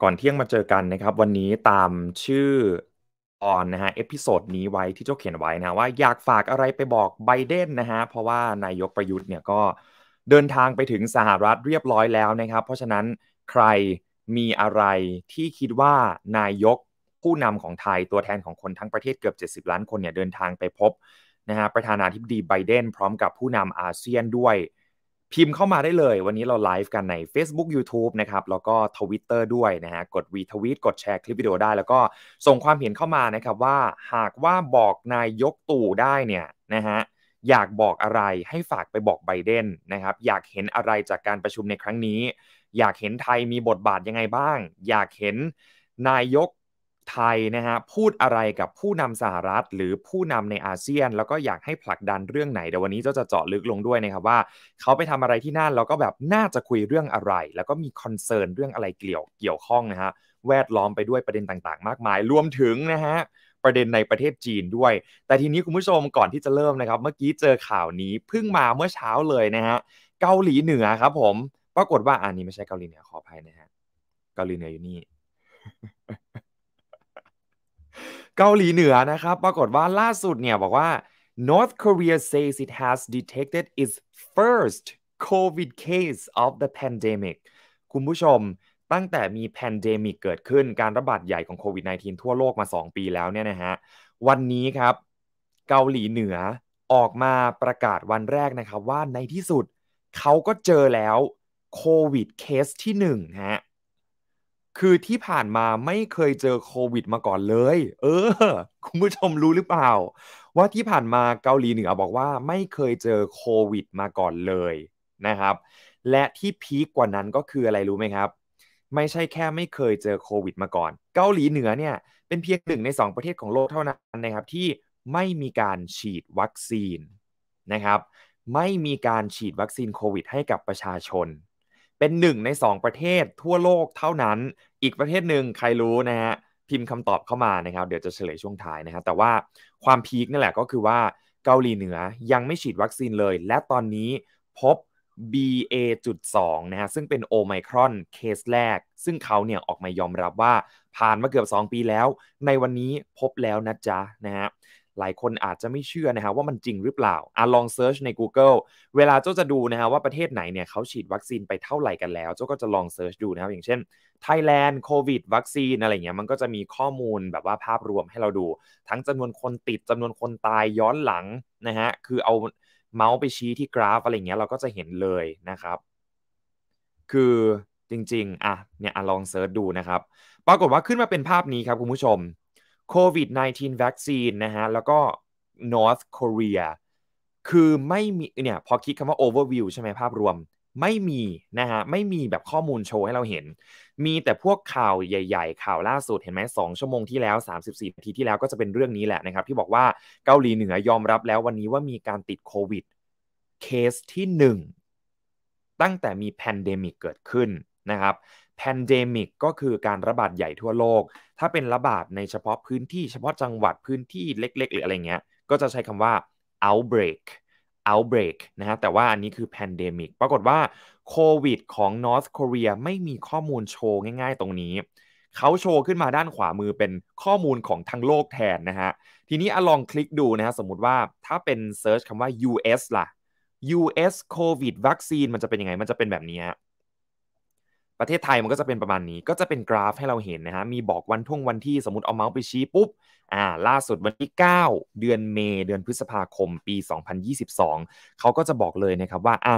ก่อนเที่ยงมาเจอกันนะครับวันนี้ตามชื่อออนนะฮะเอพิโซดนี้ไว้ที่เจ้าเขียนไว้นะว่าอยากฝากอะไรไปบอกไบเดนนะฮะเพราะว่านายกประยุทธ์เนี่ยก็เดินทางไปถึงสหรัฐเรียบร้อยแล้วนะครับ เพราะฉะนั้นใครมีอะไรที่คิดว่านายกผู้นำของไทยตัวแทนของคนทั้งประเทศเกือบ 70 ล้าน คนเนี่ยเดินทางไปพบนะฮะประธานาธิบดีไบเดนพร้อมกับผู้นำอาเซียนด้วยพิมพ์เข้ามาได้เลยวันนี้เราไลฟ์กันใน Facebook YouTube นะครับ แล้วก็ Twitter ด้วยนะฮะกดวีทวีตกดแชร์คลิปวิดีโอได้ แล้วก็ส่งความเห็นเข้ามานะครับว่าหากว่าบอกนายยกตู่ได้เนี่ยนะฮะอยากบอกอะไรให้ฝากไปบอกไบเดนนะครับอยากเห็นอะไรจากการประชุมในครั้งนี้ อยากเห็นไทยมีบทบาทยังไงบ้าง อยากเห็นนายกไทยนะฮะพูดอะไรกับผู้นำสหรัฐหรือผู้นำในอาเซียน แล้วก็อยากให้ผลักดันเรื่องไหนเดี๋ยววันนี้เจ้าจะเจาะลึกลงด้วยนะครับว่าเขาไปทำอะไรที่นั่นแล้วก็แบบน่าจะคุยเรื่องอะไร แล้วก็มีคอนเซิร์นเรื่องอะไรเกี่ยวเกี่ยวข้องนะฮะแวดล้อมไปด้วยประเด็นต่าง ๆ มากมายรวมถึงนะฮะประเด็นในประเทศจีนด้วย แต่ทีนี้คุณผู้ชมก่อนที่จะเริ่มนะครับ เมื่อกี้เจอข่าวนี้เพิ่งมาเมื่อเช้าเลยนะฮะเกาหลีเหนือครับผมปรากฏว่าอันนี้ไม่ใช่เกาหลีเหนือขออภัยนะฮะเกาหลีเหนืออยู่นี่เกาหลีเหนือนะครับ ปรากฏว่าล่าสุดเนี่ย บอกว่า North Korea says it has detected its first COVID case of the pandemic คุณผู้ชมตั้งแต่มีแพนเดมิกเกิดขึ้นการระบาดใหญ่ของโควิด -19 ทั่วโลกมา 2 ปีแล้วเนี่ยนะฮะ วันนี้ครับเกาหลีเหนือออกมาประกาศวันแรกนะครับ ว่าในที่สุดเขาก็เจอแล้วโควิดเคสที่ 1 ฮะคือที่ผ่านมาไม่เคยเจอโควิด มาก่อนเลย เออ คุณผู้ชมรู้หรือเปล่า ว่าที่ผ่านมาเกาหลีเหนือบอกว่าไม่เคยเจอโควิดมาก่อนเลยนะครับ และที่พีกกว่านั้นก็คืออะไรรู้ไหมครับไม่ใช่แค่ไม่เคยเจอโควิดมาก่อนเกาหลีเหนือเนี่ยเป็นเพียงหนึ่งใน 2 ประเทศของโลกเท่านั้นนะครับ ที่ไม่มีการฉีดวัคซีนนะครับไม่มีการฉีดวัคซีนโควิดให้กับประชาชนเป็นหนึ่งใน2 ประเทศทั่วโลกเท่านั้น อีกประเทศหนึ่งใครรู้นะฮะ พิมพ์คำตอบเข้ามานะครับ เดี๋ยวจะเฉลยช่วงท้ายนะครับแต่ว่าความพีคนั่นแหละก็คือว่าเกาหลีเหนือยังไม่ฉีดวัคซีนเลย และตอนนี้พบ BA.2 นะฮะ ซึ่งเป็นโอไมครอนเคสแรก ซึ่งเขาเนี่ยออกมายอมรับว่าผ่านมาเกือบ 2 ปีแล้ว ในวันนี้พบแล้วนะจ๊ะนะฮะหลายคนอาจจะไม่เชื่อนะฮะว่ามันจริงหรือเปล่า อ่ะลองเซิร์ชใน Google เวลาเจ้าจะดูนะฮะว่าประเทศไหนเนี่ยเขาฉีดวัคซีนไปเท่าไหร่กันแล้ว เจ้าก็จะลองเซิร์ชดูนะครับ อย่างเช่นไทยแลนด์โควิดวัคซีนอะไรเงี้ยมันก็จะมีข้อมูลแบบว่าภาพรวมให้เราดู ทั้งจำนวนคนติดจำนวนคนตายย้อนหลังนะฮะ คือเอาเมาส์ไปชี้ที่กราฟ อะไรเงี้ยเราก็จะเห็นเลยนะครับ คือจริงๆอ่ะเนี่ยอลองเซิร์ชดูนะครับปรากฏว่าขึ้นมาเป็นภาพนี้ครับคุณผู้ชมโควิด -19 วัคซีนนะฮะ แล้วก็ North Korea คือไม่มีเนี่ยพอคิดคำว่า overview ใช่ไหมภาพรวม ไม่มีนะฮะไม่มีแบบข้อมูลโชว์ให้เราเห็น มีแต่พวกข่าวใหญ่ ๆ ข่าวล่าสุด เห็นไหมสองชั่วโมงที่แล้ว 34นาทีที่แล้วก็จะเป็นเรื่องนี้แหละนะครับ ที่บอกว่าเกาหลีเหนือยอมรับแล้ววันนี้ว่ามีการติดโควิดเคสที่ 1 ตั้งแต่มีแพนเดมิกเกิดขึ้นนะครับ p a n d e m i กก็คือการระบาดใหญ่ทั่วโลก ถ้าเป็นระบาดในเฉพาะพื้นที่เฉพาะจังหวัดพื้นที่เล็ก ๆ หรืออะไรเงี้ย ก็จะใช้คำว่า outbreak outbreak นะฮะแต่ว่าอันนี้คือ pandemic ปรากฏว่าโควิดของ North Korea ไม่มีข้อมูลโชว์ง่ายๆตรงนี้ เขาโชว์ขึ้นมาด้านขวามือเป็นข้อมูลของทั้งโลกแทนนะฮะ ทีนี้อลองคลิกดูนะฮะ สมมติว่าถ้าเป็นเซิร์ชคำว่า US ล่ะ US COVID vaccine มันจะเป็นยังไง มันจะเป็นแบบนี้ฮะประเทศไทยมันก็จะเป็นประมาณนี้ก็จะเป็นกราฟให้เราเห็นนะฮะมีบอกวันท่วงวันที่สมมติเอาเมาส์ไปชี้ปุ๊บอ่าล่าสุดวันที่ 9 เดือนเม์เดือนพฤษภาคม ปี 2022เขาก็จะบอกเลยนะครับว่าอ่ะ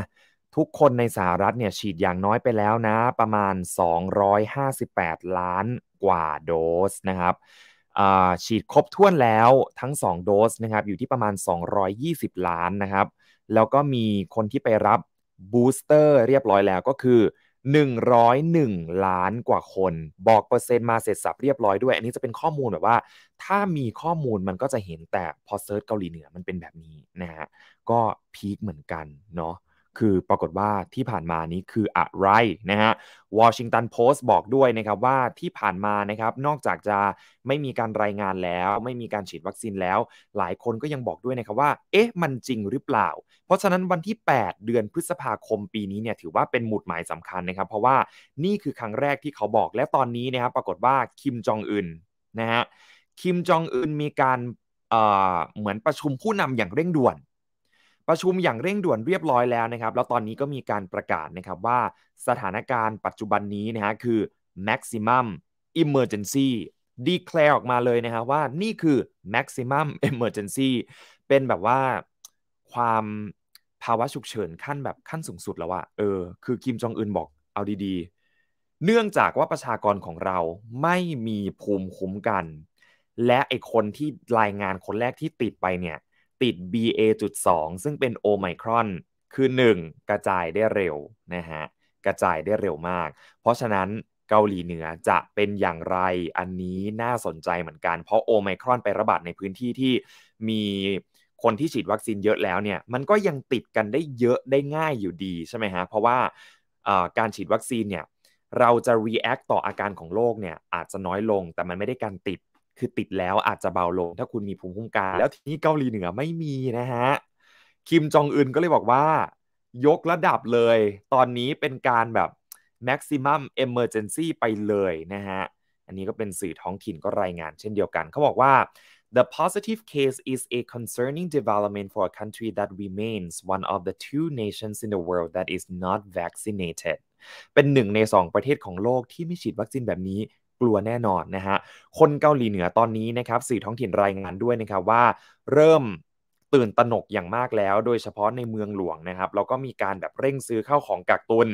ทุกคนในสหรัฐเนี่ยฉีดอย่างน้อยไปแล้วนะ ประมาณ 258 ล้านกว่าโดสนะครับฉีดครบถ้วนแล้วทั้ง2โดสนะครับอยู่ที่ประมาณ 220 ล้านนะครับแล้วก็มีคนที่ไปรับบูสเตอร์เรียบร้อยแล้วก็คือ101 ล้านกว่าคน บอกเปอร์เซ็นต์มาเสร็จสับเรียบร้อยด้วย อันนี้จะเป็นข้อมูลแบบว่า ถ้ามีข้อมูลมันก็จะเห็นแต่พอเซิร์ชเกาหลีเหนือมันเป็นแบบนี้นะฮะก็พีคเหมือนกันเนาะคือปรากฏว่าที่ผ่านมานี้คืออะไรนะฮะวอชิงตันโพสต์บอกด้วยนะครับว่าที่ผ่านมานะครับนอกจากจะไม่มีการรายงานแล้ว ไม่มีการฉีดวัคซีนแล้ว หลายคนก็ยังบอกด้วยนะครับว่าเอ๊ะมันจริงหรือเปล่า เพราะฉะนั้นวันที่ 8 เดือนพฤษภาคมปีนี้เนี่ยถือว่าเป็นหมุดหมายสำคัญนะครับ เพราะว่านี่คือครั้งแรกที่เขาบอกและตอนนี้นะครับปรากฏว่าคิมจองอึนนะฮะคิมจองอึนมีการเหมือนประชุมผู้นำอย่างเร่งด่วนประชุมอย่างเร่งด่วนเรียบร้อยแล้วนะครับ แล้วตอนนี้ก็มีการประกาศนะครับว่าสถานการณ์ปัจจุบันนี้นะฮะคือ maximum emergency declare ออกมาเลยนะฮะว่านี่คือ maximum emergency เป็นแบบว่าความภาวะฉุกเฉินขั้นแบบขั้นสูงสุดแล้วอะเออ คือคิมจองอึนบอกเอาดี ๆ เนื่องจากว่าประชากรของเราไม่มีภูมิคุ้มกัน และไอคนที่รายงานคนแรกที่ติดไปเนี่ยติด BA.2 ซึ่งเป็นโอไมครอนคือ 1 กระจายได้เร็วนะฮะ กระจายได้เร็วมาก เพราะฉะนั้นเกาหลีเหนือจะเป็นอย่างไรอันนี้น่าสนใจเหมือนกัน เพราะโอไมครอนไประบาดในพื้นที่ที่มีคนที่ฉีดวัคซีนเยอะแล้วเนี่ย มันก็ยังติดกันได้เยอะได้ง่ายอยู่ดีใช่ไหมฮะ เพราะว่าการฉีดวัคซีนเนี่ย เราจะ react ต่ออาการของโรคเนี่ยอาจจะน้อยลงแต่มันไม่ได้การติดคือติดแล้วอาจจะเบาลง ถ้าคุณมีภูมิคุ้มกันแล้วทีนี้เกาหลีเหนือไม่มีนะฮะคิมจองอึนก็เลยบอกว่า ยกระดับเลย ตอนนี้เป็นการแบบ maximum emergency ไปเลยนะฮะอันนี้ก็เป็นสื่อท้องถิ่นก็รายงาน เช่นเดียวกันเขาบอกว่า The positive case is a concerning development for a country that remains one of the two nations in the world that is not vaccinated เป็นหนึ่งในสองประเทศของโลกที่ไม่ฉีดวัคซีนแบบนี้กลัวแน่นอนนะฮะ คนเกาหลีเหนือตอนนี้นะครับสื่อท้องถิ่นรายงานด้วยนะครับว่าเริ่มตื่นตระหนกอย่างมากแล้ว โดยเฉพาะในเมืองหลวงนะครับแล้วก็มีการแบบเร่งซื้อเข้าของกักตุน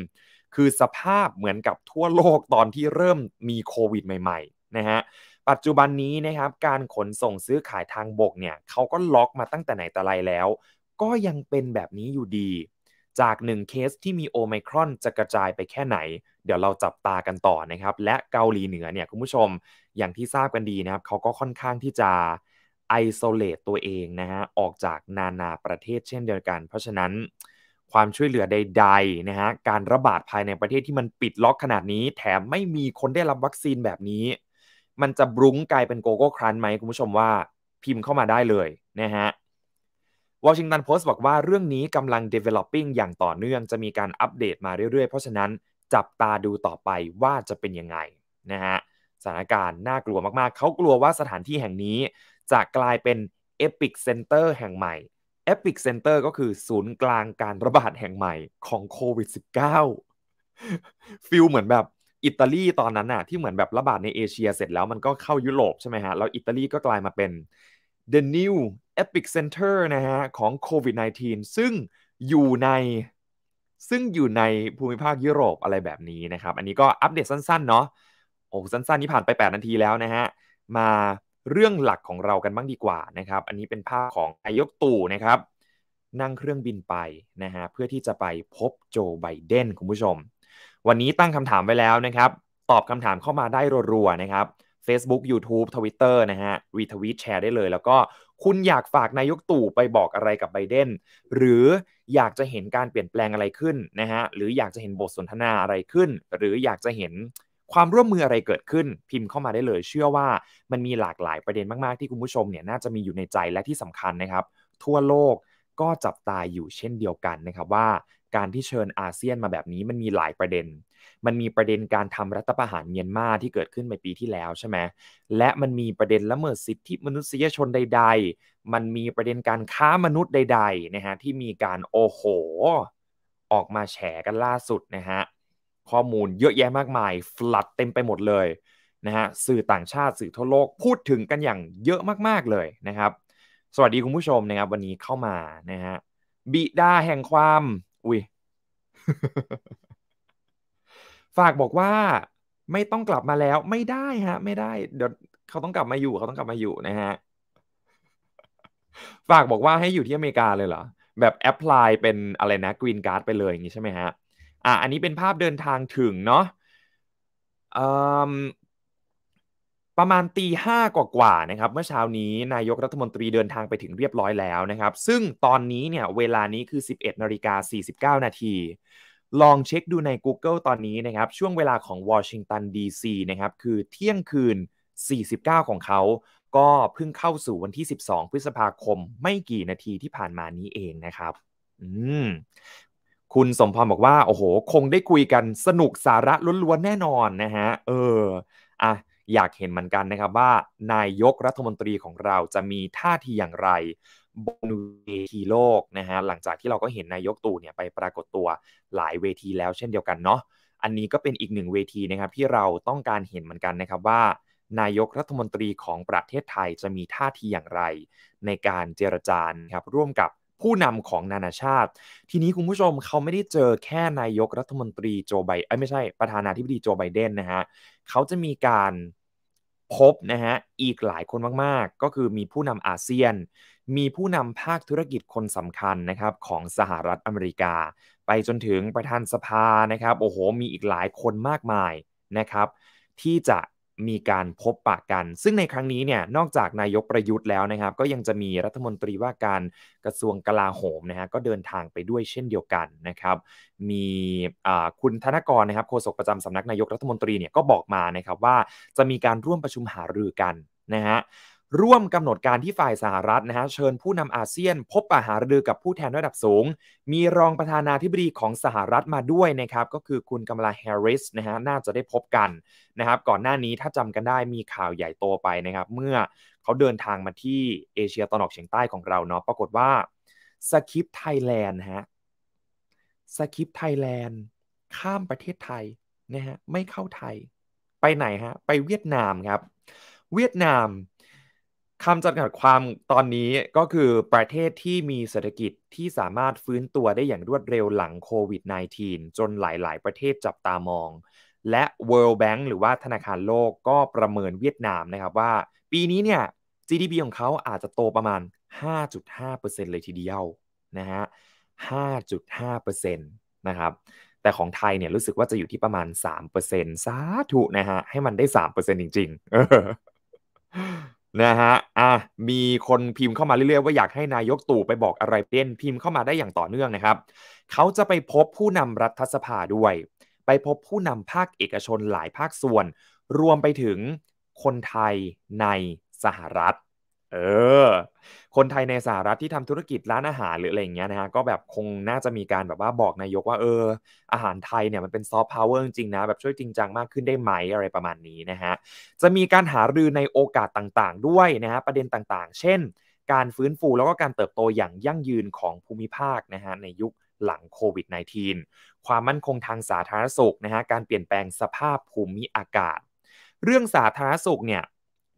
คือสภาพเหมือนกับทั่วโลกตอนที่เริ่มมีโควิดใหม่ๆนะฮะปัจจุบันนี้นะครับการขนส่งซื้อขายทางบกเนี่ยเขาก็ล็อกมาตั้งแต่ไหนแต่ไรแล้ว ก็ยังเป็นแบบนี้อยู่ดีจาก1เคสที่มีโอไมครอนจะกระจายไปแค่ไหนเดี๋ยวเราจับตากันต่อนะครับ และเกาหลีเหนือเนี่ยคุณผู้ชมอย่างที่ทราบกันดีนะครับเขาก็ค่อนข้างที่จะไอโซเลตตัวเองนะฮะออกจากนานาประเทศเช่นเดียวกัน เพราะฉะนั้นความช่วยเหลือใดๆนะฮะการระบาดภายในประเทศที่มันปิดล็อกขนาดนี้ แถมไม่มีคนได้รับวัคซีนแบบนี้ มันจะบรุ้งกลายเป็นโกโก้ครันไหมคุณผู้ชมว่าพิมพ์เข้ามาได้เลยนะฮะวอชิงตันโพสต์บอกว่าเรื่องนี้กำลัง developing อย่างต่อเนื่องจะมีการอัปเดตมาเรื่อยๆ เพราะฉะนั้นจับตาดูต่อไปว่าจะเป็นยังไง นะฮะสถานการณ์น่ากลัวมากๆ เขากลัวว่าสถานที่แห่งนี้ จะกลายเป็น Epic Center แห่งใหม่ Epic Center ก็คือศูนย์กลางการระบาดแห่งใหม่ของโควิด -19 ฟิลเหมือนแบบ อิตาลีตอนนั้นน่ะที่เหมือนแบบระบาดในเอเชียเสร็จแล้วมันก็เข้ายุโรปใช่ไหมฮะแล้วอิตาลีก็กลายมาเป็น The New Epic Center นะฮะของโควิด1 9ซึ่งอยู่ในซึ่งอยู่ในภูมิภาคยุโรปอะไรแบบนี้นะครับ อันนี้ก็อัปเดตสั้น ๆ เนาะ โอ้ สั้น ๆ นี่ผ่านไป 8 นาทีแล้วนะฮะ มาเรื่องหลักของเรากันบ้างดีกว่านะครับ อันนี้เป็นภาพของนายกตู่นะครับ นั่งเครื่องบินไปนะฮะเพื่อที่จะไปพบโจไบเดนคุณผู้ชม วันนี้ตั้งคำถามไว้แล้วนะครับ ตอบคำถามเข้ามาได้รัวๆ นะครับ Facebook YouTube Twitter นะฮะรีทวีตแชร์ได้เลย แล้วก็คุณอยากฝากนายกตู่ไปบอกอะไรกับไบเดนหรืออยากจะเห็นการเปลี่ยนแปลงอะไรขึ้นนะฮะหรืออยากจะเห็นบทสนทนาอะไรขึ้น หรืออยากจะเห็นความร่วมมืออะไรเกิดขึ้นพิมพ์เข้ามาได้เลย เชื่อว่ามันมีหลากหลายประเด็นมากๆที่คุณผู้ชมเนี่ยน่าจะมีอยู่ในใจและที่สำคัญนะครับทั่วโลกก็จับตาอยู่เช่นเดียวกันนะครับว่า การที่เชิญอาเซียนมาแบบนี้มันมีหลายประเด็นมันมีประเด็นการทำรัฐประหารเมียนมาที่เกิดขึ้นในปีที่แล้วใช่ไหมและมันมีประเด็นละเมิดสิทธิมนุษยชนใด ๆ มันมีประเด็นการค้ามนุษย์ใดๆนะฮะที่มีการโอโห ออกมาแฉกันล่าสุดนะฮะข้อมูลเยอะแยะมากมายฟลัดเต็มไปหมดเลยนะฮะสื่อต่างชาติสื่อทั่วโลกพูดถึงกันอย่างเยอะมากๆเลยนะครับสวัสดีคุณผู้ชมนะครับวันนี้เข้ามานะฮะบิดาแห่งความอุ้ยฝากบอกว่าไม่ต้องกลับมาแล้ว ไม่ได้ฮะ ไม่ได้ เดี๋ยวเขาต้องกลับมาอยู่เขาต้องกลับมาอยู่นะฮะ ฝากบอกว่าให้อยู่ที่อเมริกาเลยเหรอ แบบแอพพลายเป็นอะไรนะกรีนการ์ดไปเลยอย่างนี้ใช่ไหมฮะอ่ะอันนี้เป็นภาพเดินทางถึงเนาะประมาณตีห้ากว่ากว่านะครับ เมื่อเช้านี้นายกรัฐมนตรีเดินทางไปถึงเรียบร้อยแล้วนะครับ ซึ่งตอนนี้เนี่ย เวลานี้คือ 11นาฬิกา49นาทีลองเช็คดูใน Google ตอนนี้นะครับ ช่วงเวลาของวอชิงตันดีซีนะครับ คือเที่ยงคืน 49 ของเขา ก็เพิ่งเข้าสู่วันที่ 12 พฤษภาคม ไม่กี่นาทีที่ผ่านมานี้เองนะครับ อืมคุณสมพรบอกว่า โอ้โห คงได้คุยกันสนุกสาระล้วนๆแน่นอนนะฮะเอออ่ะอยากเห็นเหมือนกันนะครับว่านายกรัฐมนตรีของเราจะมีท่าทีอย่างไรบนเวทีโลกนะฮะหลังจากที่เราก็เห็นนายกตู่เนี่ยไปปรากฏตัวหลายเวทีแล้วเช่นเดียวกันเนาะอันนี้ก็เป็นอีกหนึ่งเวทีนะครับที่เราต้องการเห็นเหมือนกันนะครับว่านายกรัฐมนตรีของประเทศไทยจะมีท่าทีอย่างไรในการเจรจาครับร่วมกับผู้นำของนานาชาติ ทีนี้คุณผู้ชมเขาไม่ได้เจอแค่นายกรัฐมนตรีโจไบเอ้ไม่ใช่ประธานาธิบดีโจไบเดนนะฮะเขาจะมีการพบนะฮะอีกหลายคนมากๆ ก็คือมีผู้นำอาเซียนมีผู้นำภาคธุรกิจคนสำคัญนะครับของสหรัฐอเมริกา ไปจนถึงประธานสภานะครับโอ้โหมีอีกหลายคนมากมายนะครับที่จะมีการพบปะกกัน ซึ่งในครั้งนี้เนี่ยนอกจากนายกประยุทธ์แล้วนะครับ ก็ยังจะมีรัฐมนตรีว่าการกระทรวงกลาโหมนะฮะก็เดินทางไปด้วยเช่นเดียวกันนะครับ มีคุณธนกรนะครับโฆษกประจำสำนักนายกรัฐมนตรีเนี่ยก็บอกมานะครับว่าจะมีการร่วมประชุมหารือกันนะฮะร่วมกำหนดการที่ฝ่ายสหรัฐนะฮะเชิญผู้นำอาเซียนพบปะหารือกับผู้แทนระดับสูง มีรองประธานาธิบดีของสหรัฐมาด้วยนะครับก็คือคุณกัมลาแฮร์ริสนะฮะน่าจะได้พบกันนะครับก่อนหน้านี้ถ้าจำกันได้มีข่าวใหญ่โตไปนะครับ เมื่อเขาเดินทางมาที่เอเชียตะวันออกเฉียงใต้ของเราเนาะปรากฏว่าสกิปไทยแลนด์ฮะสกิปไทยแลนด์ข้ามประเทศไทยนะฮะไม่เข้าไทยไปไหนฮะไปเวียดนามครับเวียดนามคำจำกัดความตอนนี้ก็คือประเทศที่มีเศรษฐกิจที่สามารถฟื้นตัวได้อย่างรวดเร็วหลังโควิด -19 จนหลายๆ ประเทศจับตามอง และ World Bank หรือว่าธนาคารโลกก็ประเมินเวียดนามนะครับว่า ปีนี้เนี่ย GDP ของเขาอาจจะโตประมาณ 5.5%เลยทีเดียวนะฮะ 5.5%นะครับ แต่ของไทยเนี่ยรู้สึกว่าจะอยู่ที่ประมาณ3%สาธุนะฮะให้มันได้3%จริง ๆนะฮะ อ่ะมีคนพิมพ์เข้ามาเรื่อยๆ ว่าอยากให้นายกตู่ไปบอกอะไรเป็นพิมพ์เข้ามาได้อย่างต่อเนื่องนะครับ เขาจะไปพบผู้นำรัฐสภาด้วย ไปพบผู้นำภาคเอกชนหลายภาคส่วน รวมไปถึงคนไทยในสหรัฐเออ คนไทยในสหรัฐที่ทำธุรกิจร้านอาหารหรืออะไรอย่างเงี้ยนะฮะ ก็แบบคงน่าจะมีการแบบว่าบอกนายกว่าเออ อาหารไทยเนี่ยมันเป็นซอฟต์พาวเวอร์จริงนะแบบช่วยจริงจังมากขึ้นได้ไหมอะไรประมาณนี้นะฮะ จะมีการหารือในโอกาสต่างๆด้วยนะฮะ ประเด็นต่างๆ เช่น การฟื้นฟูแล้วก็การเติบโตอย่างยั่งยืนของภูมิภาคนะฮะ ในยุคหลังโควิด -19 ความมั่นคงทางสาธารณสุขนะฮะการเปลี่ยนแปลงสภาพภูมิอากาศ เรื่องสาธารณสุขเนี่ย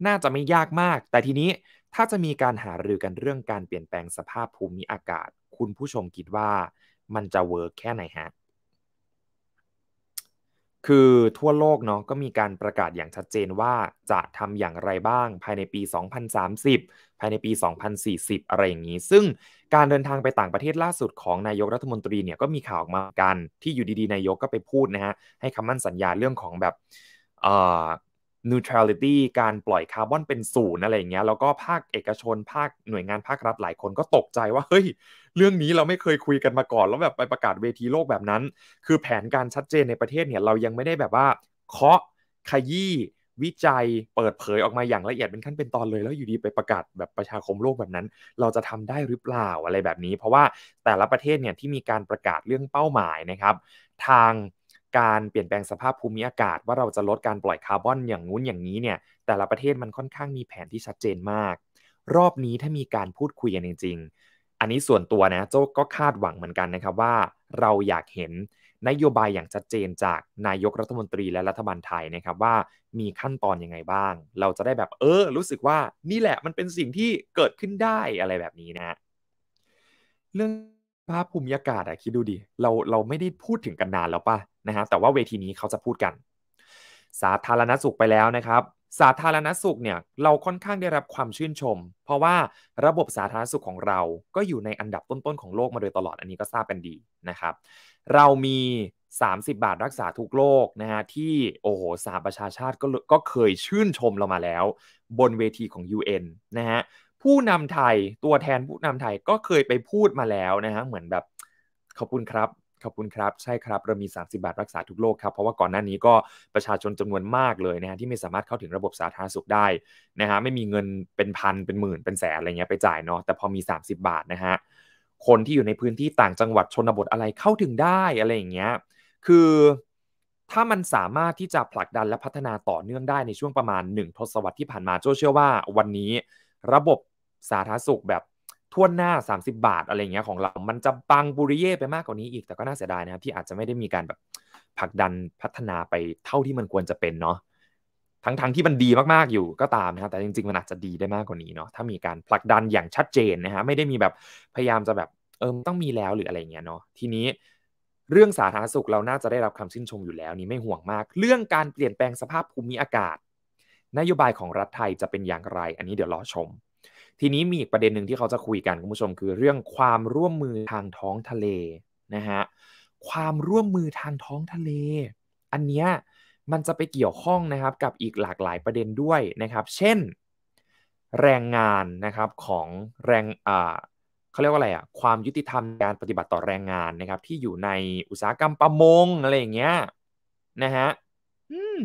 น่าจะไม่ยากมาก แต่ทีนี้ถ้าจะมีการหารือกันเรื่องการเปลี่ยนแปลงสภาพภูมิอากาศคุณผู้ชมคิดว่ามันจะเวิร์กแค่ไหนฮะ คือทั่วโลกเนาะก็มีการประกาศอย่างชัดเจนว่าจะทำอย่างไรบ้างภายในปี 2030 ภายในปี 2040 อะไรอย่างนี้ ซึ่งการเดินทางไปต่างประเทศล่าสุดของนายกรัฐมนตรีเนี่ยก็มีข่าวออกมากัน ที่อยู่ดีๆนายกก็ไปพูดนะฮะ ให้คำมั่นสัญญาเรื่องของแบบ neutrality การปล่อยคาร์บอนเป็นศูนย์อะไรอย่างเงี้ย แล้วก็ภาคเอกชน ภาคหน่วยงาน ภาครัฐหลายคนก็ตกใจว่า เฮ้ย เรื่องนี้เราไม่เคยคุยกันมาก่อน แล้วแบบไปประกาศเวทีโลกแบบนั้น คือแผนการชัดเจนในประเทศเนี่ย เรายังไม่ได้แบบว่า เคาะ ขยี้ วิจัย เปิดเผยออกมาอย่างละเอียดเป็นขั้นเป็นตอนเลย แล้วอยู่ดีไปประกาศแบบประชาคมโลกแบบนั้น เราจะทำได้หรือเปล่าอะไรแบบนี้ เพราะว่าแต่ละประเทศเนี่ยที่มีการประกาศเรื่องเป้าหมายนะครับ ทางการเปลี่ยนแปลงสภาพภูมิอากาศว่าเราจะลดการปล่อยคาร์บอนอย่างงู้นอย่างนี้เนี่ยแต่ละประเทศมันค่อนข้างมีแผนที่ชัดเจนมาก รอบนี้ถ้ามีการพูดคุยกันจริง ๆ อันนี้ส่วนตัวนะโจ้ก็คาดหวังเหมือนกันนะครับว่า เราอยากเห็นนโยบายอย่างชัดเจนจากนายกรัฐมนตรีและรัฐบาลไทยนะครับว่ามีขั้นตอนยังไงบ้าง เราจะได้แบบเออ รู้สึกว่านี่แหละมันเป็นสิ่งที่เกิดขึ้นได้อะไรแบบนี้นะเรื่องภาพภูมิอากาศอะคิดดูดิเราเราไม่ได้พูดถึงกันนานแล้วป่ะนะฮะแต่ว่าเวทีนี้เขาจะพูดกัน สาธารณสุขไปแล้วนะครับ สาธารณสุขเนี่ยเราค่อนข้างได้รับความชื่นชม เพราะว่าระบบสาธารณสุขของเรา ก็อยู่ในอันดับต้นๆของโลกมาโดยตลอดอันนี้ก็ทราบกันดีนะครับ เรามี 30 บาทรักษาทุกโรคนะฮะที่โอ้โหสาประชาชาติก็ก็เคยชื่นชมเรามาแล้ว บนเวทีของ UN นะฮะผู้นำไทยตัวแทนผู้นำไทยก็เคยไปพูดมาแล้วนะฮะเหมือนแบบขอบคุณครับขอบคุณครับใช่ครับเรามี 30 บาท รักษาทุกโรคครับเพราะว่าก่อนหน้านี้ก็ประชาชนจำนวนมากเลยนะฮะที่ไม่สามารถเข้าถึงระบบสาธารณสุขได้นะฮะไม่มีเงินเป็นพันเป็นหมื่นเป็นแสนอะไรเงี้ยไปจ่ายเนาะแต่พอมี 30 บาทนะฮะคนที่อยู่ในพื้นที่ต่างจังหวัดชนบทอะไรเข้าถึงได้อะไรอย่างเงี้ยคือถ้ามันสามารถที่จะผลักดันและพัฒนาต่อเนื่องได้ในช่วงประมาณ1ทศวรรษที่ผ่านมาโจเชื่อว่าวันนี้ระบบสาธารณสุขแบบทั่วหน้า 30 บาทอะไรเงี้ยของเรา มันจะปังบุริเย่ไปมากกว่านี้อีก แต่ก็น่าเสียดายนะครับที่อาจจะไม่ได้มีการแบบผลักดันพัฒนาไปเท่าที่มันควรจะเป็นเนาะ ทั้งๆทที่มันดีมากๆอยู่ก็ตามนะครับแต่จริง ๆ มันอาจจะดีได้มากกว่านี้เนาะ ถ้ามีการผลักดันอย่างชัดเจนนะฮะ ไม่ได้มีแบบพยายามจะแบบเออต้องมีแล้วหรืออะไรเงี้ยเนาะ ทีนี้เรื่องสาธารณสุขเราน่าจะได้รับคำชื่นชมอยู่แล้ว นี่ไม่ห่วงมาก เรื่องการเปลี่ยนแปลงสภาพภูมิอากาศ นโยบายของรัฐไทยจะเป็นอย่างไร อันนี้เดี๋ยวรอชมทีนี้มีอีกประเด็นหนึ่งที่เขาจะคุยกันคุณผู้ชมคือเรื่องความร่วมมือทางท้องทะเลนะฮะความร่วมมือทางท้องทะเล อันเนี้ยมันจะไปเกี่ยวข้องนะครับกับอีกหลากหลายประเด็นด้วยนะครับ เช่น แรงงานนะครับของแรงอ่าเขาเรียกว่าอะไรอ่ะความยุติธรรมการปฏิบัติต่อแรงงานนะครับ ที่อยู่ในอุตสาหกรรมประมงอะไรอย่างเงี้ยนะฮะอืม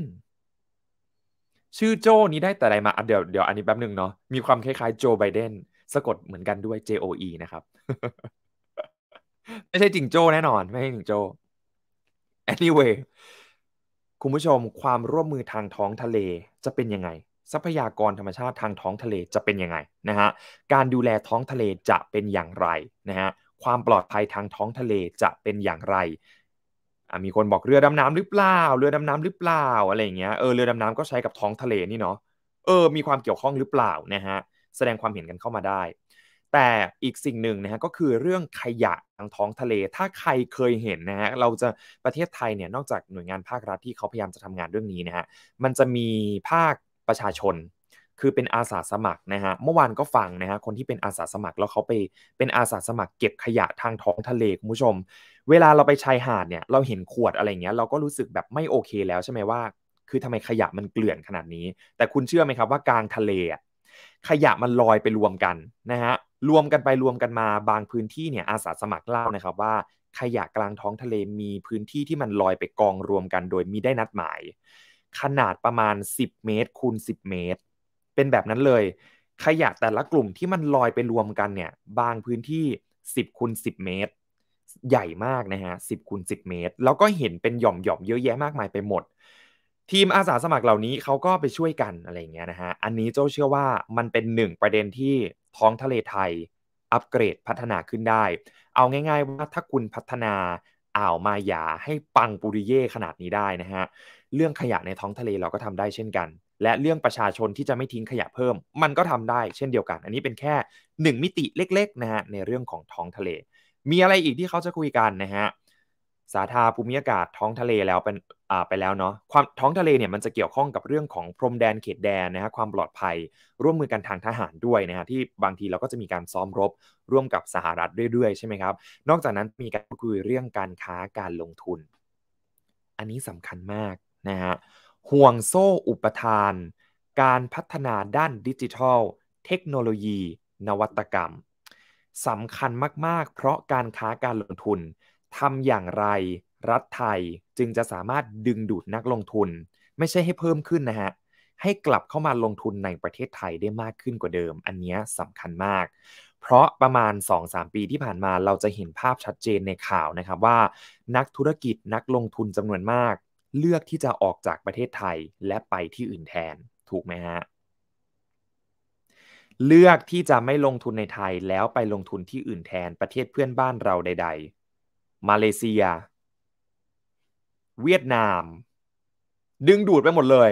ชื่อโจ นี้ได้แต่อะไรมาเดี๋ยวเดี๋ยวอันนี้แป๊บหนึ่งเนาะมีความคล้ายๆโจไบเดนสะกดเหมือนกันด้วย J O E นะครับ ไม่ใช่จิงโจ้แน่นอน ไม่ใช่จิงโจ้ anyway คุณผู้ชมความร่วมมือทางท้องทะเลจะเป็นยังไงทรัพยากรธรรมชาติทางท้องทะเลจะเป็นยังไงนะฮะการดูแลท้องทะเลจะเป็นอย่างไรนะฮะความปลอดภัยทางท้องทะเลจะเป็นอย่างไรมีคนบอกเรือดำน้ำหรือเปล่า เรือดำน้ำหรือเปล่าอะไรอย่างเงี้ย เออ เรือดำน้ำก็ใช้กับท้องทะเลนี่เนาะ เออ มีความเกี่ยวข้องหรือเปล่านะฮะ แสดงความเห็นกันเข้ามาได้ แต่อีกสิ่งหนึ่งนะฮะก็คือเรื่องขยะทางท้องทะเล ถ้าใครเคยเห็นนะฮะ เราจะประเทศไทยเนี่ยนอกจากหน่วยงานภาครัฐที่เขาพยายามจะทำงานเรื่องนี้นะฮะ มันจะมีภาคประชาชนคือเป็นอาสาสมัครนะฮะ เมื่อวานก็ฟังนะฮะ คนที่เป็นอาสาสมัครแล้วเขาไปเป็นอาสาสมัครเก็บขยะทางท้องทะเลคุณผู้ชม เวลาเราไปชายหาดเนี่ยเราเห็นขวดอะไรเงี้ยเราก็รู้สึกแบบไม่โอเค แล้วใช่ไหมว่า คือทำไมขยะมันเกลื่อนขนาดนี้ แต่คุณเชื่อไหมครับว่ากลางทะเลขยะมันลอยไปรวมกันนะฮะ รวมกันไปรวมกันมาบางพื้นที่เนี่ยอาสาสมัครเล่านะครับว่าขยะกลางท้องทะเลมีพื้นที่ที่มันลอยไปกองรวมกันโดยมีได้นัดหมาย ขนาดประมาณ 10 เมตรคูณ10 เมตรเป็นแบบนั้นเลยขยะแต่ละกลุ่มที่มันลอยไปรวมกันเนี่ยบางพื้นที่10คูณ10 เมตร ใหญ่มากนะฮะ10คูณ10 เมตรแล้วก็เห็นเป็นหย่อมหย่อมเยอะแยะมากมายไปหมดทีมอาสาสมัครเหล่านี้เขาก็ไปช่วยกันอะไรเงี้ยนะฮะอันนี้เจ้าเชื่อว่ามันเป็นหนึ่งประเด็นที่ท้องทะเลไทย อัปเกรดพัฒนาขึ้นได้ เอาง่าย ๆ ว่าถ้าคุณพัฒนาอ่าวมายาให้ปังปุริเย่ขนาดนี้ได้นะฮะเรื่องขยะในท้องทะเลเราก็ทำได้เช่นกันและเรื่องประชาชนที่จะไม่ทิ้งขยะเพิ่ม มันก็ทำได้ เช่นเดียวกัน อันนี้เป็นแค่ 1 มิติเล็กๆนะฮะในเรื่องของท้องทะเล มีอะไรอีกที่เขาจะคุยกันนะฮะ สาธาภูมิอากาศท้องทะเลแล้วเป็นอ่าไปแล้วเนาะความท้องทะเลเนี่ยมันจะเกี่ยวข้องกับเรื่องของพรมแดนเขตแดนนะฮะความปลอดภัย ร่วมมือกันทางทหารด้วยนะฮะที่บางทีเราก็จะมีการซ้อมรบ ร่วมกับสหรัฐเรื่อยๆใช่ไหมครับ นอกจากนั้นมีการคุยเรื่องการค้าการลงทุน อันนี้สำคัญมากนะฮะห่วงโซ่อุปทาน การพัฒนาด้านดิจิทัล เทคโนโลยี นวัตกรรม สำคัญมากๆ เพราะการค้าการลงทุนทำอย่างไร รัฐไทยจึงจะสามารถดึงดูดนักลงทุน ไม่ใช่ให้เพิ่มขึ้นนะฮะ ให้กลับเข้ามาลงทุนในประเทศไทยได้มากขึ้นกว่าเดิม อันนี้สำคัญมาก เพราะประมาณ 2-3 ปีที่ผ่านมาเราจะเห็นภาพชัดเจนในข่าวนะครับว่า นักธุรกิจนักลงทุนจำนวนมากเลือกที่จะออกจากประเทศไทยและไปที่อื่นแทนถูกไหมฮะเลือกที่จะไม่ลงทุนในไทยแล้วไปลงทุนที่อื่นแทนประเทศเพื่อนบ้านเราใดๆ มาเลเซีย เวียดนาม ดึงดูดไปหมดเลย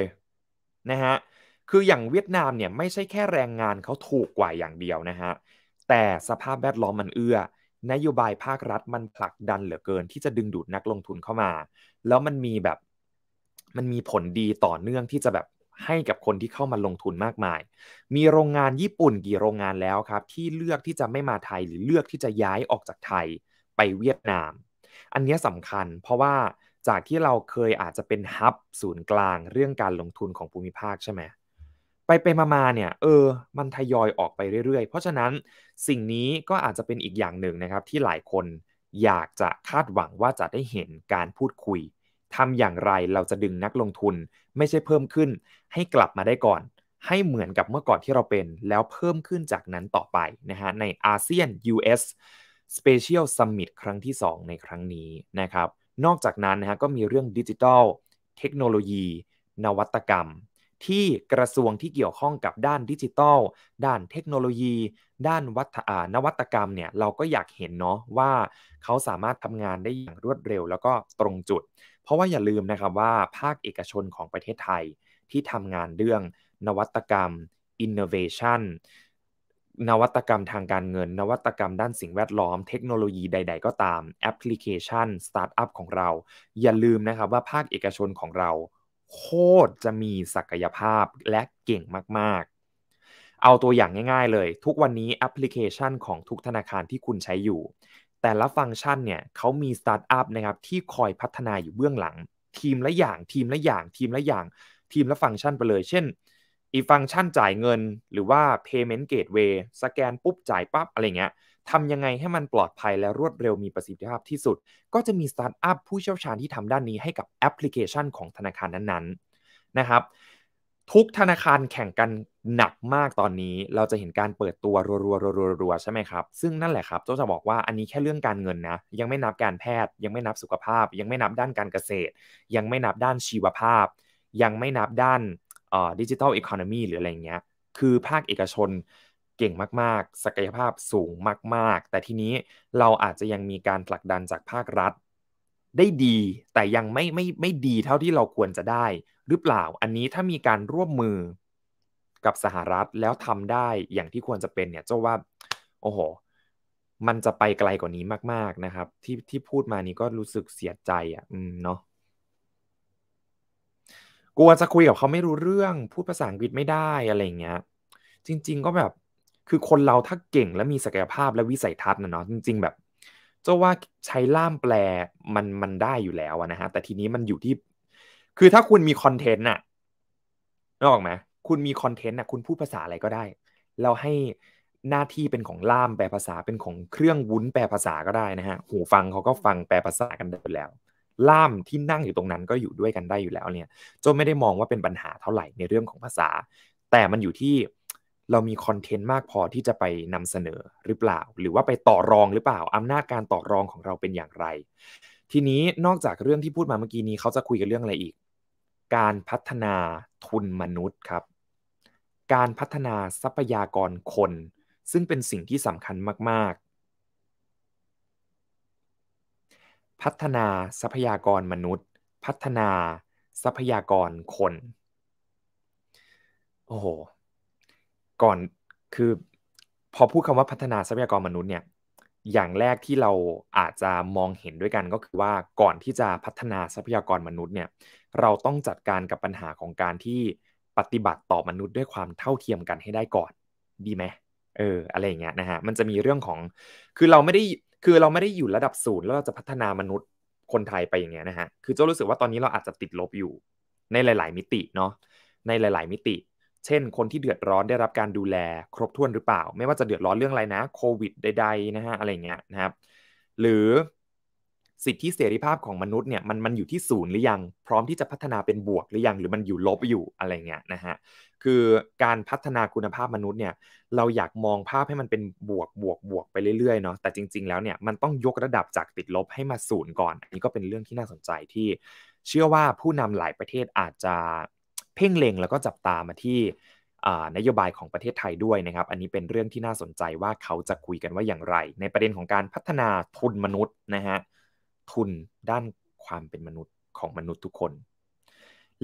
นะฮะคืออย่างเวียดนามเนี่ย ไม่ใช่แค่แรงงานเขาถูกกว่าอย่างเดียวนะฮะแต่สภาพแวดล้อมมันเอื้อ นโยบายภาครัฐมันผลักดันเหลือเกิน ที่จะดึงดูดนักลงทุนเข้ามา แล้วมันมีแบบมันมีผลดีต่อเนื่องที่จะแบบให้กับคนที่เข้ามาลงทุนมากมาย มีโรงงานญี่ปุ่นกี่โรงงานแล้วครับ ที่เลือกที่จะไม่มาไทย หรือเลือกที่จะย้ายออกจากไทยไปเวียดนาม อันนี้สำคัญเพราะว่าจากที่เราเคยอาจจะเป็นฮับ ศูนย์กลางเรื่องการลงทุนของภูมิภาคใช่ไหม ไปไปมาๆเนี่ยเออมันทยอยออกไปเรื่อยๆ เพราะฉะนั้นสิ่งนี้ก็อาจจะเป็นอีกอย่างหนึ่งนะครับที่หลายคนอยากจะคาดหวังว่าจะได้เห็นการพูดคุยทำอย่างไรเราจะดึงนักลงทุน ไม่ใช่เพิ่มขึ้น ให้กลับมาได้ก่อน ให้เหมือนกับเมื่อก่อนที่เราเป็น แล้วเพิ่มขึ้นจากนั้นต่อไปนะฮะในอาเซียน US Special Summit ครั้งที่ 2 ในครั้งนี้นะครับนอกจากนั้นนะฮะก็มีเรื่องดิจิทัลเทคโนโลยี นวัตกรรม ที่กระทรวงที่เกี่ยวข้องกับด้านดิจิทัลด้านเทคโนโลยีด้านวัฒนวัตกรรมเนี่ย เราก็อยากเห็นเนาะว่าเขาสามารถทำงานได้อย่างรวดเร็วแล้วก็ตรงจุด เพราะว่าอย่าลืมนะครับว่าภาคเอกชนของประเทศไทยที่ทำงานเรื่องนวัตกรรม innovation นวัตกรรมทางการเงิน นวัตกรรมด้านสิ่งแวดล้อมเทคโนโลยีใด ๆ ก็ตามแอปพลิเคชันสตาร์ทอัพของเรา อย่าลืมนะครับว่าภาคเอกชนของเราโคตรจะมีศักยภาพและเก่งมากเอาตัวอย่างง่ายๆ เลย ทุกวันนี้แอปพลิเคชันของทุกธนาคารที่คุณใช้อยู่ แต่ละฟังก์ชันเนี่ยเขามีสตาร์ทอัพนะครับที่คอยพัฒนาอยู่เบื้องหลัง ทีมละอย่างทีมละอย่างทีมละอย่างทีมละฟังก์ชันไปเลย เช่น อีฟังก์ชันจ่ายเงินหรือว่า payment gateway สแกนปุ๊บ จ่ายปั๊บ อะไรเงี้ยทำยังไงให้มันปลอดภัยและรวดเร็วมีประสิทธิภาพที่สุด ก็จะมีสตาร์ทอัพผู้เชี่ยวชาญที่ทำด้านนี้ให้กับแอปพลิเคชันของธนาคารนั้นๆนะครับ ทุกธนาคารแข่งกันหนักมากตอนนี้เราจะเห็นการเปิดตัวรัวๆๆๆใช่ไหมครับซึ่งนั่นแหละครับต้องจะบอกว่าอันนี้แค่เรื่องการเงินนะยังไม่นับการแพทย์ ยังไม่นับสุขภาพ ยังไม่นับด้านการเกษตร ยังไม่นับด้านชีวภาพ ยังไม่นับด้านดิจิทัลอีโคโนมีหรืออะไรเงี้ยคือภาคเอกชนเก่งมากๆ ศักยภาพสูงมากๆ แต่ทีนี้เราอาจจะยังมีการผลักดันจากภาครัฐ ได้ดีแต่ยังไม่ไม่ไม่ดีเท่าที่เราควรจะได้หรือเปล่าอันนี้ถ้ามีการร่วมมือกับสหรัฐแล้วทำได้อย่างที่ควรจะเป็นเนี่ย เจ้าว่า โอ้โห มันจะไปไกลกว่านี้มากๆนะครับ ที่ที่พูดมานี้ก็รู้สึกเสียใจ อ่ะ อืม เนาะกลัวจะคุยกับเขาไม่รู้เรื่อง พูดภาษาอังกฤษไม่ได้อะไรเงี้ย จริง ๆก็แบบ คือคนเราถ้าเก่งและมีศักยภาพและวิสัยทัศน์นะเนาะจริงๆ แบบ เจ้าว่าใช้ล่ามแปลมันมันได้อยู่แล้วนะฮะ แต่ทีนี้มันอยู่ที่ คือถ้าคุณมีคอนเทนต์อะนึกออกไหมคุณมีคอนเทนต์นะคุณพูดภาษาอะไรก็ได้ เราให้หน้าที่เป็นของล่ามแปลภาษาเป็นของเครื่องวุ้นแปลภาษาก็ได้นะฮะหูฟังเขาก็ฟังแปลภาษากันได้แล้ว ล่ามที่นั่งอยู่ตรงนั้นก็อยู่ด้วยกันได้อยู่แล้วเนี่ยโจไม่ได้มองว่าเป็นปัญหาเท่าไหร่ในเรื่องของภาษา แต่มันอยู่ที่เรามีคอนเทนต์มากพอที่จะไปนำเสนอหรือเปล่า หรือว่าไปต่อรองหรือเปล่า อำนาจการต่อรองของเราเป็นอย่างไร ทีนี้นอกจากเรื่องที่พูดมาเมื่อกี้นี้เขาจะคุยกันเรื่องอะไรอีก การพัฒนาทุนมนุษย์ครับการพัฒนาทรัพยากรคน ซึ่งเป็นสิ่งที่สำคัญมาก ๆ พัฒนาทรัพยากรมนุษย์ พัฒนาทรัพยากรคนโอ้โห ก่อนคือ พอพูดคำว่าพัฒนาทรัพยากรมนุษย์เนี่ยอย่างแรกที่เราอาจจะมองเห็นด้วยกันก็คือว่าก่อนที่จะพัฒนาทรัพยากรมนุษย์เนี่ยเราต้องจัดการกับปัญหาของการที่ปฏิบัติต่อมนุษย์ด้วยความเท่าเทียมกันให้ได้ก่อนดีไหมเออ อะไรอย่างเงี้ยนะฮะมันจะมีเรื่องของ คือเราไม่ได้คือเราไม่ได้อยู่ระดับศูนย์แล้วเราจะพัฒนามนุษย์คนไทยไปอย่างเงี้ยนะฮะคือเจ้ารู้สึกว่าตอนนี้เราอาจจะติดลบอยู่ ในหลาย ๆ มิติเนาะในหลาย ๆ มิติ เช่น คนที่เดือดร้อนได้รับการดูแล ครบถ้วนหรือเปล่า ไม่ว่าจะเดือดร้อนเรื่องอะไรนะโควิดใดๆนะฮะอะไรเงี้ยนะครับ หรือสิทธิเสรีภาพของมนุษย์เนี่ยมันมันอยู่ที่ศูนย์หรือยังพร้อมที่จะพัฒนาเป็นบวกหรือยังหรือมันอยู่ลบอยู่อะไรเงี้ยนะฮะคือการพัฒนาคุณภาพมนุษย์เนี่ยเราอยากมองภาพให้มันเป็นบวกบวกบวกไปเรื่อยๆเนาะแต่จริง ๆ แล้วเนี่ยมันต้องยกระดับจากติดลบให้มาศูนย์ก่อนอันนี้ก็เป็นเรื่องที่น่าสนใจที่ เชื่อว่าผู้นำหลายประเทศอาจจะเพ่งเล็งแล้วก็จับตามาที่นโยบายของประเทศไทยด้วยนะครับ อันนี้เป็นเรื่องที่น่าสนใจว่าเขาจะคุยกันว่าอย่างไร ในประเด็นของการพัฒนาทุนมนุษย์นะฮะทุนด้านความเป็นมนุษย์ของมนุษย์ทุกคน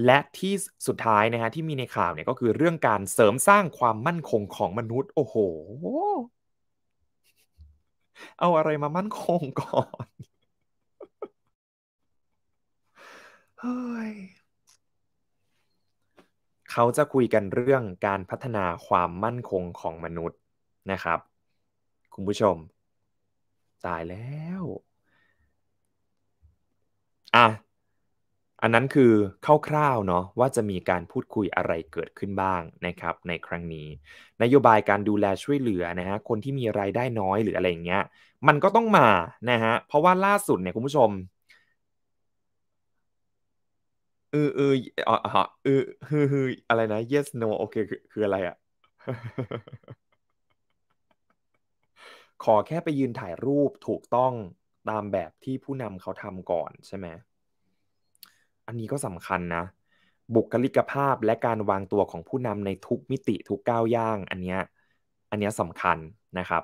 และที่สุดท้ายนะฮะที่มีในข่าวเนี่ยก็คือเรื่องการเสริมสร้างความมั่นคงของมนุษย์ โอ้โห เอาอะไรมามั่นคงก่อนเฮ้ยเขาจะคุยกันเรื่องการพัฒนาความมั่นคงของมนุษย์นะครับ คุณผู้ชม ตายแล้วอ่ะอันนั้นคือคร่าวๆเนาะว่าจะมีการพูดคุยอะไรเกิดขึ้นบ้างนะครับ ในครั้งนี้นโยบายการดูแลช่วยเหลือนะฮะคนที่มีรายได้น้อยหรืออะไรอย่างเงี้ย มันก็ต้องมานะฮะเพราะว่าล่าสุดเนี่ยคุณผู้ชมเออเออ๋อฮะออฮือฮืออะไรนะ yes no โอเคคืออะไรอ่ะขอแค่ไปยืนถ่ายรูปถูกต้องตามแบบที่ผู้นำเขาทำก่อนใช่ไหม อันนี้ก็สำคัญนะ บุคลิกภาพและการวางตัวของผู้นำในทุกมิติทุกก้าวย่างอันเนี้ยอันเนี้ยสำคัญนะครับ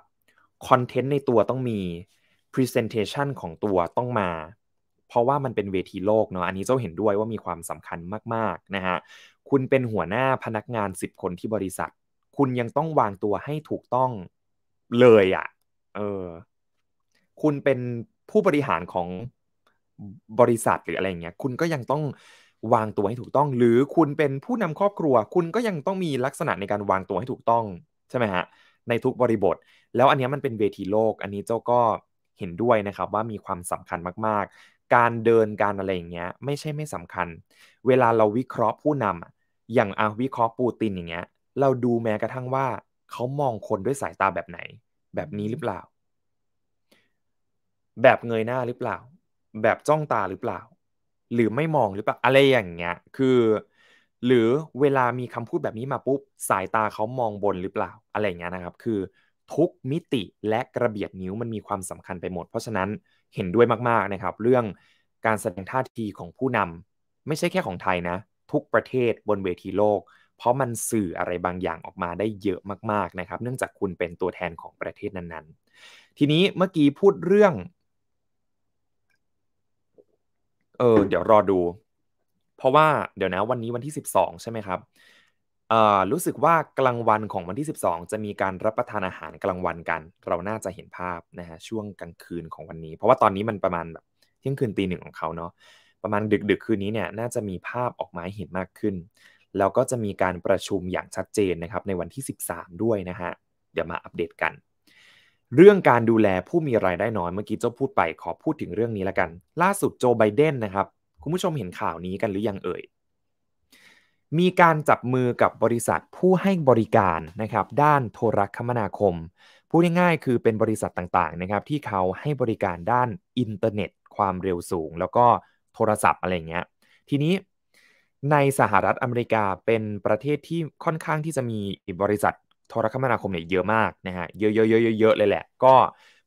คอนเทนต์ในตัวต้องมี Presentation ของตัวต้องมา เพราะว่ามันเป็นเวทีโลกเนาะอันนี้เจ้าเห็นด้วยว่ามีความสำคัญมากๆนะฮะคุณเป็นหัวหน้าพนักงาน10คนที่บริษัทคุณยังต้องวางตัวให้ถูกต้องเลยอะ่ะเออคุณเป็นผู้บริหารของบริษัทหรืออะไรอย่างเงี้ยคุณก็ยังต้องวางตัวให้ถูกต้อง หรือคุณเป็นผู้นำครอบครัว คุณก็ยังต้องมีลักษณะในการวางตัวให้ถูกต้องใช่ไหมฮะในทุกบริบท แล้วอันนี้มันเป็นเวทีโลก อันนี้เจ้าก็เห็นด้วยนะครับว่ามีความสำคัญมากๆ การเดินการอะไรอย่างเงี้ยไม่ใช่ไม่สำคัญ เวลาเราวิเคราะห์ผู้นำอย่างอาวิเคราะห์ปูตินอย่างเงี้ยเราดูแม้กระทั่งว่าเขามองคนด้วยสายตาแบบไหน แบบนี้หรือเปล่าแบบเงยหน้าหรือเปล่า แบบจ้องตาหรือเปล่า หรือไม่มองหรือเปล่า อะไรอย่างเงี้ย คือ หรือเวลามีคำพูดแบบนี้มาปุ๊บสายตาเขามองบนหรือเปล่า อะไรอย่างเงี้ยนะครับ คือทุกมิติและกระเบียดนิ้วมันมีความสำคัญไปหมด เพราะฉะนั้นเห็นด้วยมากๆนะครับ เรื่องการแสดงท่าทีของผู้นำ ไม่ใช่แค่ของไทยนะ ทุกประเทศบนเวทีโลก เพราะมันสื่ออะไรบางอย่างออกมาได้เยอะมากๆนะครับ เนื่องจากคุณเป็นตัวแทนของประเทศนั้น ๆ ทีนี้เมื่อกี้พูดเรื่องเออเดี๋ยวรอดู เพราะว่าเดี๋ยวนะวันนี้วันที่สสิบองใช่ไหมครับเอ่อรู้สึกว่ากลางวันของวันที่สสิบองจะมีการรับประทานอาหารกลางวันกัน เราน่าจะเห็นภาพนะฮะช่วงกลางคืนของวันนี้ เพราะว่าตอนนี้มันประมาณแบบเที่ยงคืนตีหนึ่งของเขาเนาะประมาณดึกๆ คืนนี้เนี่ยน่าจะมีภาพออกมาเห็นมากขึ้นแล้วก็จะมีการประชุมอย่างชัดเจนนะครับในวันที่ 13 ด้วยนะฮะเดี๋ยวมาอัปเดตกันเรื่องการดูแลผู้มีรายได้น้อย เมื่อกี้เจ้าพูดไปขอพูดถึงเรื่องนี้แล้วกัน ล่าสุดโจไบเดนนะครับคุณผู้ชมเห็นข่าวนี้กันหรือ ยังเอ่ยมีการจับมือกับบริษัทผู้ให้บริการนะครับด้านโทรคมนาคมพูดง่ายๆคือเป็นบริษัทต่างๆนะครับ ที่เขาให้บริการด้านอินเทอร์เน็ต ความเร็วสูง แล้วก็โทรศัพท์อะไรเงี้ยทีนี้ในสหรัฐอเมริกาเป็นประเทศที่ค่อนข้างที่จะมีบริษัททรคมนาคมเนี่ยเยอะมากนะฮะ เยอะๆๆๆเยอะเลยแหละ ก็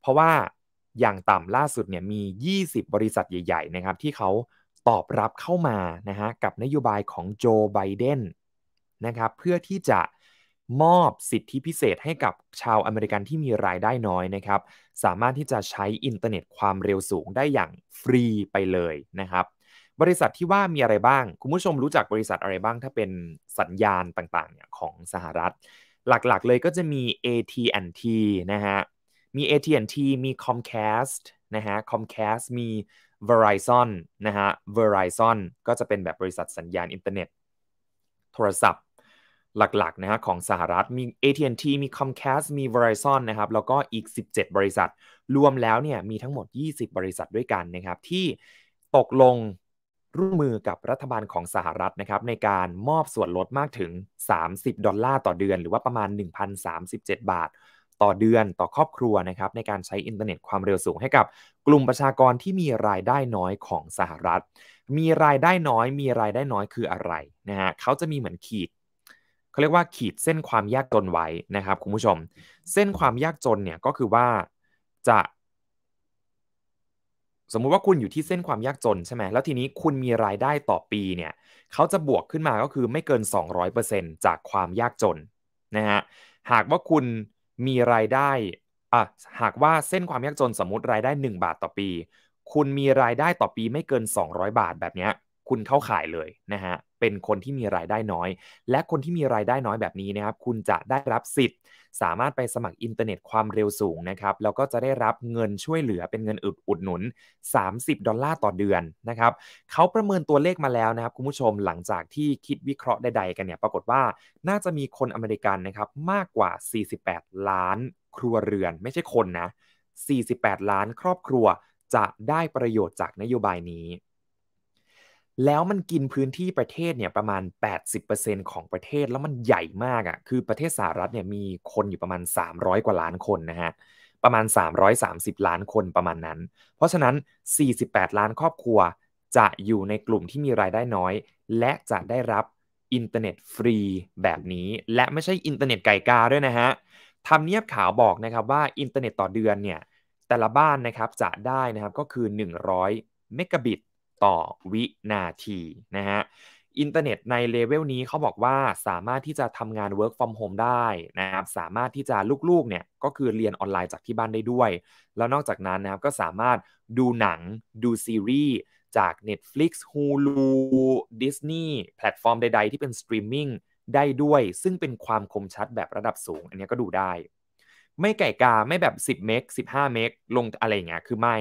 เพราะว่าอย่างต่ำล่าสุดเนี่ยมี 20 บริษัทใหญ่ๆนะครับที่เขาตอบรับเข้ามานะฮะกับนโยบายของโจไบเดนนะครับเพื่อที่จะมอบสิทธิพิเศษให้กับชาวอเมริกันที่มีรายได้น้อยนะครับสามารถที่จะใช้อินเทอร์เน็ตความเร็วสูงได้อย่างฟรีไปเลยนะครับบริษัทที่ว่ามีอะไรบ้าง คุณผู้ชมรู้จักบริษัทอะไรบ้าง ถ้าเป็นสัญญาณต่างๆของสหรัฐหลัก ๆ เลย ก็จะมี AT&T นะฮะ มี AT&T มี Comcast นะฮะ Comcast มี Verizon นะฮะ Verizon ก็จะเป็นแบบบริษัทสัญญาณอินเทอร์เน็ตโทรศัพท์หลัก ๆ นะฮะ ของสหรัฐมี AT&T มี Comcast มี Verizon นะครับ แล้วก็อีก 17 บริษัทรวมแล้วเนี่ย มีทั้งหมด 20 บริษัทด้วยกันนะครับ ที่ตกลงร่วมมือกับรัฐบาลของสหรัฐนะครับในการมอบส่วนลดมากถึง 30 ดอลลาร์ต่อเดือน หรือว่าประมาณ 1,037 บาท ต่อเดือนต่อครอบครัวนะครับในการใช้อินเทอร์เน็ตความเร็วสูงให้กับ กลุ่มประชากรที่มีรายได้น้อยของสหรัฐ มีรายได้น้อย มีรายได้น้อยคืออะไรนะฮะเขาจะมีเหมือนขีดเขาเรียกว่าขีดเส้นความยากจนไว้นะครับ คุณผู้ชม เส้นความยากจนเนี่ยก็คือว่าจะสมมุติว่าคุณอยู่ที่เส้นความยากจนใช่ไหมแล้วทีนี้คุณมีรายได้ต่อปีเนี่ยเขาจะบวกขึ้นมาก็คือไม่เกิน 200%จากความยากจนนะฮะ หากว่าคุณมีรายได้ อ่ะหากว่าเส้นความยากจนสมมติรายได้ 1 บาทต่อปี คุณมีรายได้ต่อปีไม่เกิน 200 บาทแบบเนี้ยคุณเข้าข่ายเลยนะฮะ เป็นคนที่มีรายได้น้อย และคนที่มีรายได้น้อยแบบนี้นะครับ คุณจะได้รับสิทธิ์ สามารถไปสมัครอินเทอร์เน็ตความเร็วสูงนะครับ แล้วก็จะได้รับเงินช่วยเหลือเป็นเงินอุดอุดหนุน30ดอลลาร์ต่อเดือนนะครับ เขาประเมินตัวเลขมาแล้วนะครับคุณผู้ชม หลังจากที่คิดวิเคราะห์ใดๆกันเนี่ย ปรากฏว่าน่าจะมีคนอเมริกันนะครับมากกว่า 48 ล้านครัวเรือน ไม่ใช่คนนะ48 ล้านครอบครัวจะได้ประโยชน์จากนโยบายนี้แล้วมันกินพื้นที่ประเทศเนี่ยประมาณ 80%ของประเทศแล้วมันใหญ่มากอะ่ะคือประเทศสหรัฐเนี่ยมีคนอยู่ประมาณ 300 กว่าล้านคนนะฮะประมาณ 330 ล้านคนประมาณนั้น เพราะฉะนั้น 48 ล้านครอบครัว จะอยู่ในกลุ่มที่มีรายได้น้อย และจะได้รับอินเทอร์เน็ตฟรีแบบนี้ และไม่ใช่อินเทอร์เน็ตไก่กาด้วยนะฮะทำเนียบข่าวบอกนะครับว่าอินเทอร์เน็ตต่อเดือนเนี่ยแต่ละบ้านนะครับจะได้นะครับก็คือ 100เมกะบิต่อวินาทีนะฮะ อินเทอร์เน็ตในเลเวลนี้เขาบอกว่าสามารถที่จะทำงาน work from home ได้นะครับ สามารถที่จะลูกๆ เนี่ย ก็คือเรียนออนไลน์จากที่บ้านได้ด้วย แล้วนอกจากนั้นนะครับ ก็สามารถดูหนังดูซีรีส์จาก Netflix Hulu Disney แพลตฟอร์มใด ๆ ที่เป็นสตรีมมิ่งได้ด้วยซึ่งเป็นความคมชัดแบบระดับสูง อันนี้ก็ดูได้ ไม่ไก่กาไม่แบบ 10 เมก15 เมกลงอะไรอย่างเงี้ยคือไม่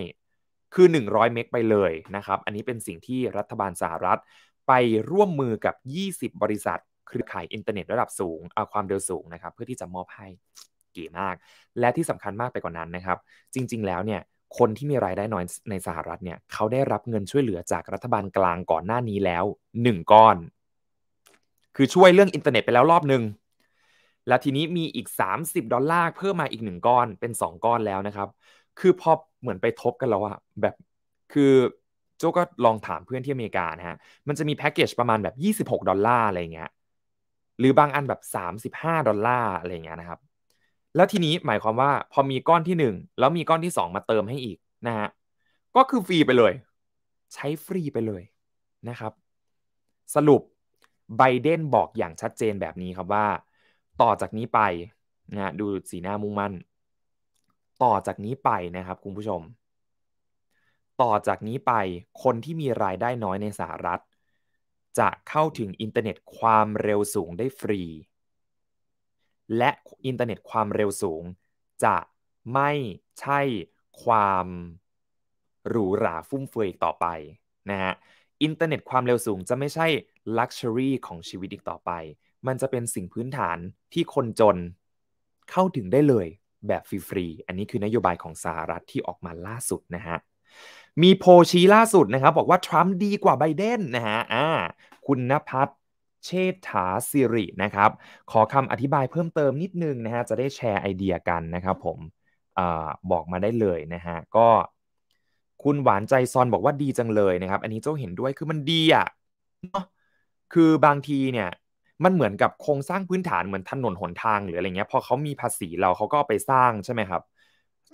คือ 100 เมก ไปเลยนะครับ อันนี้เป็นสิ่งที่รัฐบาลสหรัฐไปร่วมมือกับ 20 บริษัทเครือข่ายอินเทอร์เน็ตระดับสูงเอาความเร็วสูงนะครับ เพื่อที่จะมอบให้เก๋มาก และที่สำคัญมากไปกว่านนั้นนะครับ จริงๆ แล้วเนี่ย คนที่มีรายได้น้อยในสหรัฐเนี่ย เขาได้รับเงินช่วยเหลือจากรัฐบาลกลางก่อนหน้านี้แล้ว 1 ก้อน คือช่วยเรื่องอินเทอร์เน็ตไปแล้วรอบหนึ่งแล้วทีนี้มีอีก30ดอลลาร์เพิ่มมาอีก 1 ก้อนเป็น 2 ก้อนแล้วนะครับคือพอเหมือนไปทบกันแล้วอะแบบคือโจก็ลองถามเพื่อนที่อเมริกานะฮะมันจะมีแพ็กเกจประมาณแบบ26ดอลลาร์อะไรเงี้ยหรือบางอันแบบ35ดอลลาร์อะไรเงี้ยนะครับ แล้วทีนี้หมายความว่า พอมีก้อนที่ 1 แล้วมีก้อนที่ 2 มาเติมให้อีกนะฮะก็คือฟรีไปเลย ใช้ฟรีไปเลยนะครับ สรุปไบเดนบอกอย่างชัดเจนแบบนี้ครับว่า ต่อจากนี้ไปนะดูสีหน้ามุ่งมั่นต่อจากนี้ไปนะครับคุณผู้ชม ต่อจากนี้ไปคนที่มีรายได้น้อยในสหรัฐ จะเข้าถึงอินเทอร์เน็ตความเร็วสูงได้ฟรี และอินเทอร์เน็ตความเร็วสูง จะไม่ใช่ความหรูหราฟุ่มเฟือยอีกต่อไปนะฮะอินเทอร์เน็ตความเร็วสูงจะไม่ใช่ลักชัวรี่ของชีวิตอีกต่อไป มันจะเป็นสิ่งพื้นฐานที่คนจนเข้าถึงได้เลยแบบฟรีๆ อันนี้คือนโยบายของสหรัฐที่ออกมาล่าสุด นะฮะ มีโพชี้ล่าสุด นะครับ บอกว่า ทรัมป์ดีกว่าไบเดนนะฮะ อ่า คุณนภัทรเชษฐาสิรินะครับ ขอคำอธิบายเพิ่มเติมนิดนึง นะฮะ จะได้แชร์ไอเดียกัน นะครับผมอบอกมาได้เลยนะฮะ ก็ คุณหวานใจซอนบอกว่าดีจังเลยนะครับ อันนี้เจ้าเห็นด้วย คือมันดีอะ่ะคือบางทีเนี่ยมันเหมือนกับโครงสร้างพื้นฐานเหมือนถนนหนทางหรืออะไรเงี้ยพอเขามีภาษีเราเขาก็ไปสร้างใช่ไหมครับ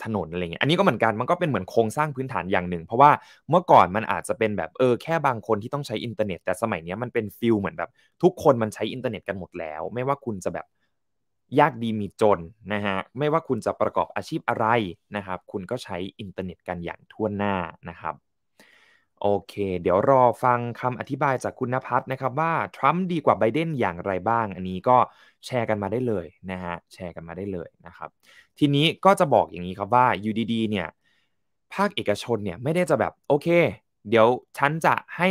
ถนนอะไรเงี้ยอันนี้ก็เหมือนกันมันก็เป็นเหมือนโครงสร้างพื้นฐานอย่างหนึ่ง เพราะว่าเมื่อก่อนมันอาจจะเป็นแบบเออแค่บางคนที่ต้องใช้อินเทอร์เน็ตแต่สมัยนี้มันเป็นฟิลเหมือนแบบทุกคนมันใช้อินเทอร์เน็ตกันหมดแล้ว ไม่ว่าคุณจะแบบยากดีมีจนนะฮะไม่ว่าคุณจะประกอบอาชีพอะไรนะครับ คุณก็ใช้อินเทอร์เน็ตกันอย่างทั่วหน้านะครับโอเคเดี๋ยวรอฟังคำอธิบายจากคุณนภัสนะครับว่าทรัมป์ดีกว่าไบเดนอย่างไรบ้าง อันนี้ก็แชร์กันมาได้เลยนะฮะแชร์กันมาได้เลยนะครับทีนี้ก็จะบอกอย่างนี้ครับว่ายูดีเนี่ยภาคเอกชนเนี่ยไม่ได้จะแบบโอเค เดี๋ยวฉันจะให้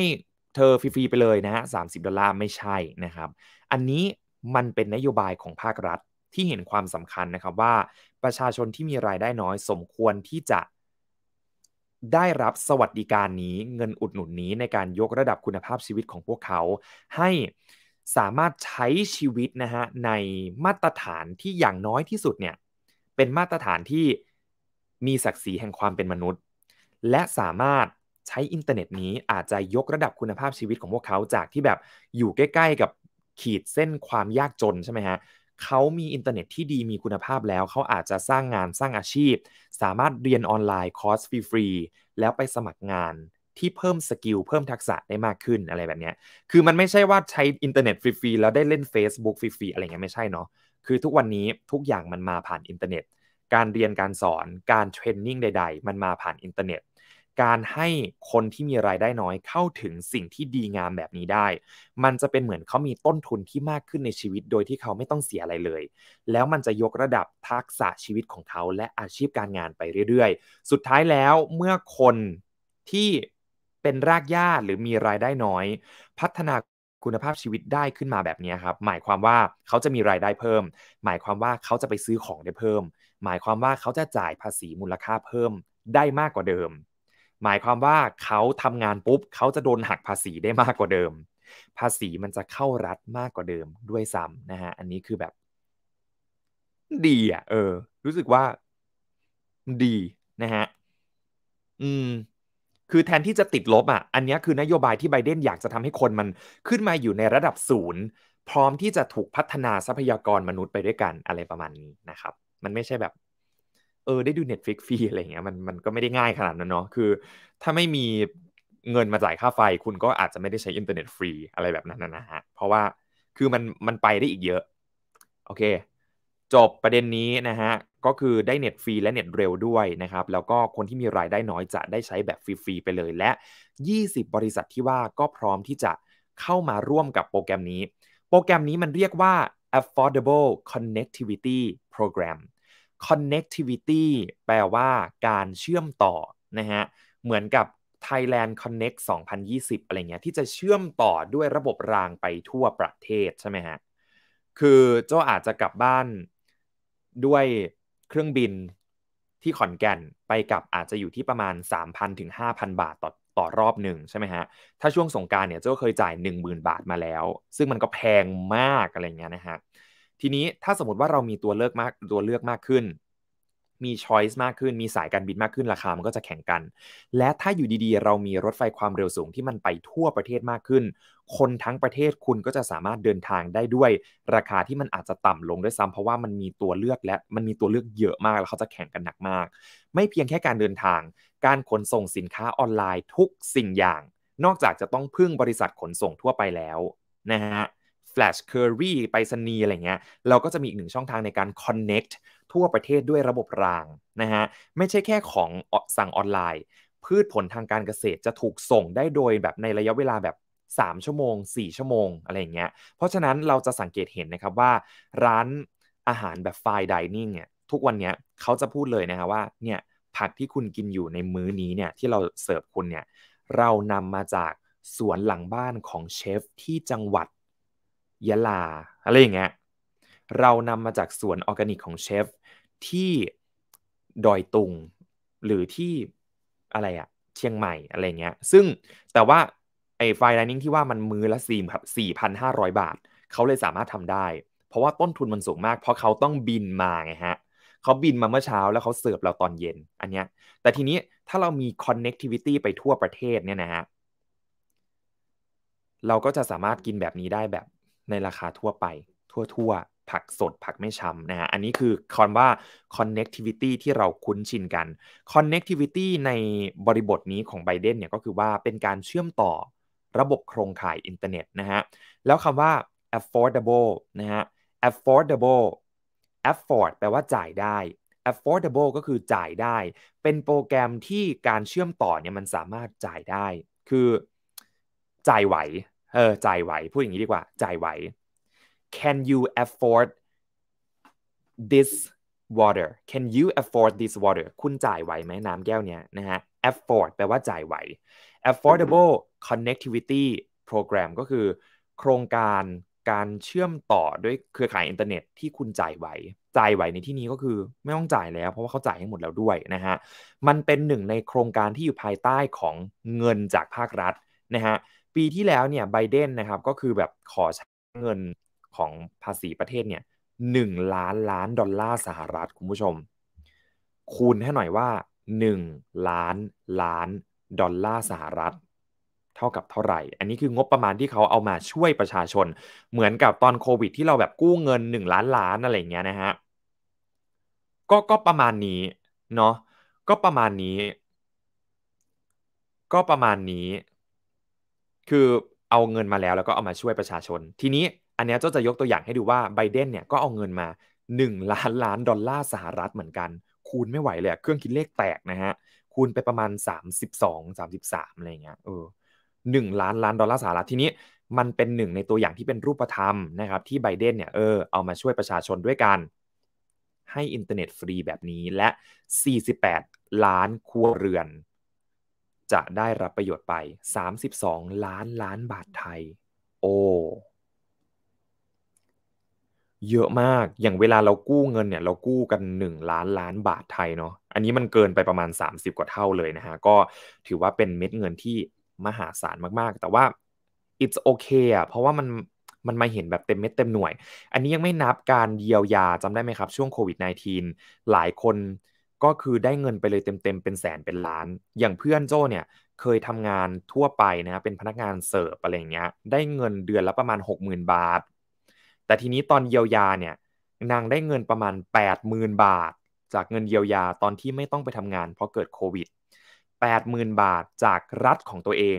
เธอฟรีๆไปเลยนะฮะสาดอลลาร์ไม่ใช่นะครับอันนี้มันเป็นนโยบายของภาครัฐที่เห็นความสำคัญนะครับว่าประชาชนที่มีรายได้น้อยสมควรที่จะได้รับสวัสดิการนี้เงินอุดหนุนนี้ในการยกระดับคุณภาพชีวิตของพวกเขา ให้สามารถใช้ชีวิตนะฮะในมาตรฐานที่อย่างน้อยที่สุดเนี่ยเป็นมาตรฐานที่มีศักดิ์ศรีแห่งความเป็นมนุษย์ และสามารถใช้อินเทอร์เน็ตนี้อาจจะยกระดับคุณภาพชีวิตของพวกเขาจากที่แบบอยู่ใกล้ๆ กับขีดเส้นความยากจนใช่ไหมฮะเขามีอินเทอร์เน็ตที่ดีมีคุณภาพแล้วเขาอาจจะสร้างงานสร้างอาชีพ สามารถเรียนออนไลน์คอร์สฟรีๆแล้วไปสมัครงานที่เพิ่มสกิลเพิ่มทักษะได้มากขึ้นอะไรแบบนี้คือมันไม่ใช่ว่าใช้อินเทอร์เน็ตฟรีๆแล้วได้เล่น Facebook ฟรีๆอะไรเงี้ยไม่ใช่เนาะคือทุกวันนี้ทุกอย่างมันมาผ่านอินเทอร์เน็ตการเรียนการสอนการเทรนนิ่งใดๆมันมาผ่านอินเทอร์เน็ตการให้คนที่มีรายได้น้อยเข้าถึงสิ่งที่ดีงามแบบนี้ได้ มันจะเป็นเหมือนเขามีต้นทุนที่มากขึ้นในชีวิตโดยที่เขาไม่ต้องเสียอะไรเลย แล้วมันจะยกระดับทักษะชีวิตของเขาและอาชีพการงานไปเรื่อย ๆ สุดท้ายแล้วเมื่อคนที่เป็นรากหญ้าหรือมีรายได้น้อย พัฒนาคุณภาพชีวิตได้ขึ้นมาแบบนี้ครับ หมายความว่าเขาจะมีรายได้เพิ่ม หมายความว่าเขาจะไปซื้อของได้เพิ่ม หมายความว่าเขาจะจ่ายภาษีมูลค่าเพิ่ม ได้มากกว่าเดิมหมายความว่าเขาทำงานปุ๊บเขาจะโดนหักภาษีได้มากกว่าเดิม ภาษีมันจะเข้ารัฐมากกว่าเดิมด้วยซ้ำนะฮะอันนี้คือแบบ ดีอ่ะเออ รู้สึกว่า ดี นะฮะอืม คือแทนที่จะติดลบอ่ะอันนี้คือนโยบายที่ไบเดนอยากจะทำให้คนมัน ขึ้นมาอยู่ในระดับศูนย์พร้อมที่จะถูกพัฒนาทรัพยากรมนุษย์ไปด้วยกันอะไรประมาณนี้นะครับ มันไม่ใช่แบบเออ ได้ดู Netflix ฟรี อะไรเงี้ยมันมันก็ไม่ได้ง่ายขนาดนั้นเนาะคือ ถ้าไม่มีเงินมาจ่ายค่าไฟ คุณก็อาจจะไม่ได้ใช้อินเทอร์เน็ตฟรีอะไรแบบนั้นนะฮะเพราะว่า คือมันมันไปได้อีกเยอะ โอเค จบประเด็นนี้นะฮะ ก็คือได้เน็ตฟรีและเน็ตเร็วด้วยนะครับ แล้วก็คนที่มีรายได้น้อยจะได้ใช้แบบฟรี ๆ ไปเลย และ 20 บริษัทที่ว่าก็พร้อมที่จะเข้ามาร่วมกับโปรแกรมนี้ โปรแกรมนี้มันเรียกว่า Affordable Connectivity Program connectivity แปลว่าการเชื่อมต่อนะฮะเหมือนกับ Thailand Connect 2020อะไรเงี้ยที่จะเชื่อมต่อด้วยระบบรางไปทั่วประเทศใช่ไหมฮะคือเจ้าอาจจะกลับบ้านด้วยเครื่องบินที่ขอนแก่นไปกลับอาจจะอยู่ที่ประมาณ 3,000ถึง5,000 บาทต่อต่อรอบหนึ่งใช่ไหมฮะถ้าช่วงสงการเนี่ยเจ้าเคยจ่าย 10,000 บาทมาแล้ว ซึ่งมันก็แพงมากอะไรเงี้ยนะฮะทีนี้ถ้าสมมติว่าเรามีตัวเลือก มากตัวเลือกมากขึ้น มีช้อยส์มากขึ้น มีสายการบินมากขึ้น ราคามัน ก็จะแข่งกัน และถ้าอยู่ดีๆ เรามีรถไฟความเร็วสูงที่มันไปทั่วประเทศมากขึ้น คนทั้งประเทศคุณก็จะสามารถเดินทางได้ด้วย ราคาที่มันอาจจะต่ำลงด้วยซ้ำเพราะว่ามันมีตัวเลือกและมันมีตัวเลือก เยอะมากแล้วเขาจะแข่งกันหนักมาก ไม่เพียงแค่การเดินทาง การขนส่งสินค้าออนไลน์ ทุกสิ่งอย่าง นอกจากจะต้องพึ่งบริษัทขนส่งทั่วไปแล้ว นะฮะ slash curry ไปสนี อะไรเงี้ยเราก็จะมีอีกหนึ่งช่องทางในการ connect ทั่วประเทศด้วยระบบราง นะฮะ ไม่ใช่แค่ของสั่งออนไลน์ พืชผลทางการเกษตรจะถูกส่งได้โดยแบบในระยะเวลาแบบ 3 ชั่วโมง 4 ชั่วโมงอะไรเงี้ยเพราะฉะนั้นเราจะสังเกตเห็นนะครับว่า ร้านอาหารแบบไฟดิเนงเนี่ยทุกวันนี้เขาจะพูดเลยนะฮะว่าเนี่ยผักที่คุณกินอยู่ในมื้อนี้เนี่ยที่เราเสิร์ฟคุณเนี่ยเรานำมาจากสวนหลังบ้านของเชฟที่จังหวัดยะลาอะไรอย่างเงี้ยเรานำมาจากสวนออร์แกนิกของเชฟ ที่ดอยตุงหรือที่อะไรอะเชียงใหม่อะไรเงี้ยซึ่งแต่ว่า ไอ้ไฟไลนิ่งที่ว่ามันมือละสี่ครับสี่พันห้าร้อยบาท เขาเลยสามารถทำได้ เพราะว่าต้นทุนมันสูงมาก เพราะเขาต้องบินมาไงฮะ เขาบินมาเมื่อเช้าแล้วเขาเสิร์ฟเราตอนเย็น อันเนี้ยแต่ทีนี้ถ้าเรามี connectivity ไปทั่วประเทศเนี่ยนะฮะเราก็จะสามารถกินแบบนี้ได้แบบในราคาทั่วไปทั่วๆ ผักสดผักไม่ช้ำนะฮะอันนี้คือคำว่า connectivity ที่เราคุ้นชินกัน connectivity ในบริบทนี้ของไบเดนเนี่ยก็คือว่าเป็นการเชื่อมต่อระบบโครงข่ายอินเทอร์เน็ตนะฮะแล้วคำว่า affordable นะฮะ affordable afford แปลว่าจ่ายได้ affordable ก็คือจ่ายได้ เป็นโปรแกรมที่การเชื่อมต่อเนี่ยมันสามารถจ่ายได้ คือ จ่ายไหวเออจ่ายไหวพูดอย่างนี้ดีกว่า จ่ายไหว can you afford this water can you afford this water คุณจ่ายไหวไหมน้ำแก้วเนี้ยนะฮะ afford แปลว่าจ่ายไหว affordable connectivity program ก็คือ โครงการการเชื่อมต่อด้วยเครือข่ายอินเทอร์เน็ต ที่คุณจ่ายไหว จ่ายไหวในที่นี้ก็คือไม่ต้องจ่ายแล้วเพราะว่าเขาจ่ายให้หมดแล้วด้วยนะฮะ มันเป็นหนึ่งในโครงการที่อยู่ภายใต้ของเงินจากภาครัฐนะฮะปีที่แล้ว เนี่ยไบเดนนะครับก็คือแบบขอใช้เงินของภาษีประเทศเนี่ยหนึ่งล้านล้าน ดอลลาร์สหรัฐคุณผู้ชมคูณให้หน่อยว่า 1 ล้าน ล้าน ดอลลาร์สหรัฐ เท่ากับเท่าไหร่ อันนี้คืองบประมาณที่เขาเอามาช่วยประชาชนเหมือนกับตอนโควิด ที่เราแบบกู้เงิน 1 ล้านล้านอะไรเงี้ยนะฮะก็ก็ ประมาณ นี้เนาะก็ประมาณนี้ ก็ประมาณนี้คือเอาเงินมาแล้วแล้วก็เอามาช่วยประชาชนทีนี้อันนี้เจ้าจะยกตัวอย่างให้ดูว่าไบเดนเนี่ยก็เอาเงินมา1 ล้านล้าน ดอลลาร์สหรัฐเหมือนกัน คูณไม่ไหวเลยเครื่องคิดเลขแตกนะฮะคูณไปประมาณ 32 33อะไรเงี้ยเออหนึ่งล้านล้านดอลลาร์สหรัฐทีนี้มันเป็นหนึ่งในตัวอย่างที่เป็นรูปธรรมนะครับที่ไบเดนเนี่ยเออเอามาช่วยประชาชนด้วยกัน ให้อินเทอร์เน็ตฟรีแบบนี้และ 48 ล้านครัวเรือนจะได้รับประโยชน์ไป 32 ล้านล้านบาทไทย โอ้ เยอะมาก อย่างเวลาเรากู้เงินเนี่ย เรากู้กัน 1 ล้านล้านบาทไทยเนาะ อันนี้มันเกินไปประมาณ 30 กว่าเท่าเลยนะฮะ ก็ถือว่าเป็นเม็ดเงินที่มหาศาลมากๆ แต่ว่า it's okay อ่ะ เพราะว่ามัน มันมาเห็นแบบเต็มเม็ดเต็มหน่วย อันนี้ยังไม่นับการเยียวยาจำได้ไหมครับ ช่วงโควิด -19 หลายคนก็คือได้เงินไปเลยเต็ม ๆ เป็นแสนเป็นล้าน อย่างเพื่อนโจ้เนี่ยเคยทำงานทั่วไปนะเป็นพนักงานเสิร์ฟอะไรเงี้ยได้เงินเดือนละประมาณ 60,000 บาท แต่ทีนี้ตอนเยียวยาเนี่ย นางได้เงินประมาณ 80,000 บาท จากเงินเยียวยาตอนที่ไม่ต้องไปทำงานเพราะเกิดโควิด 80,000 บาทจากรัฐของตัวเอง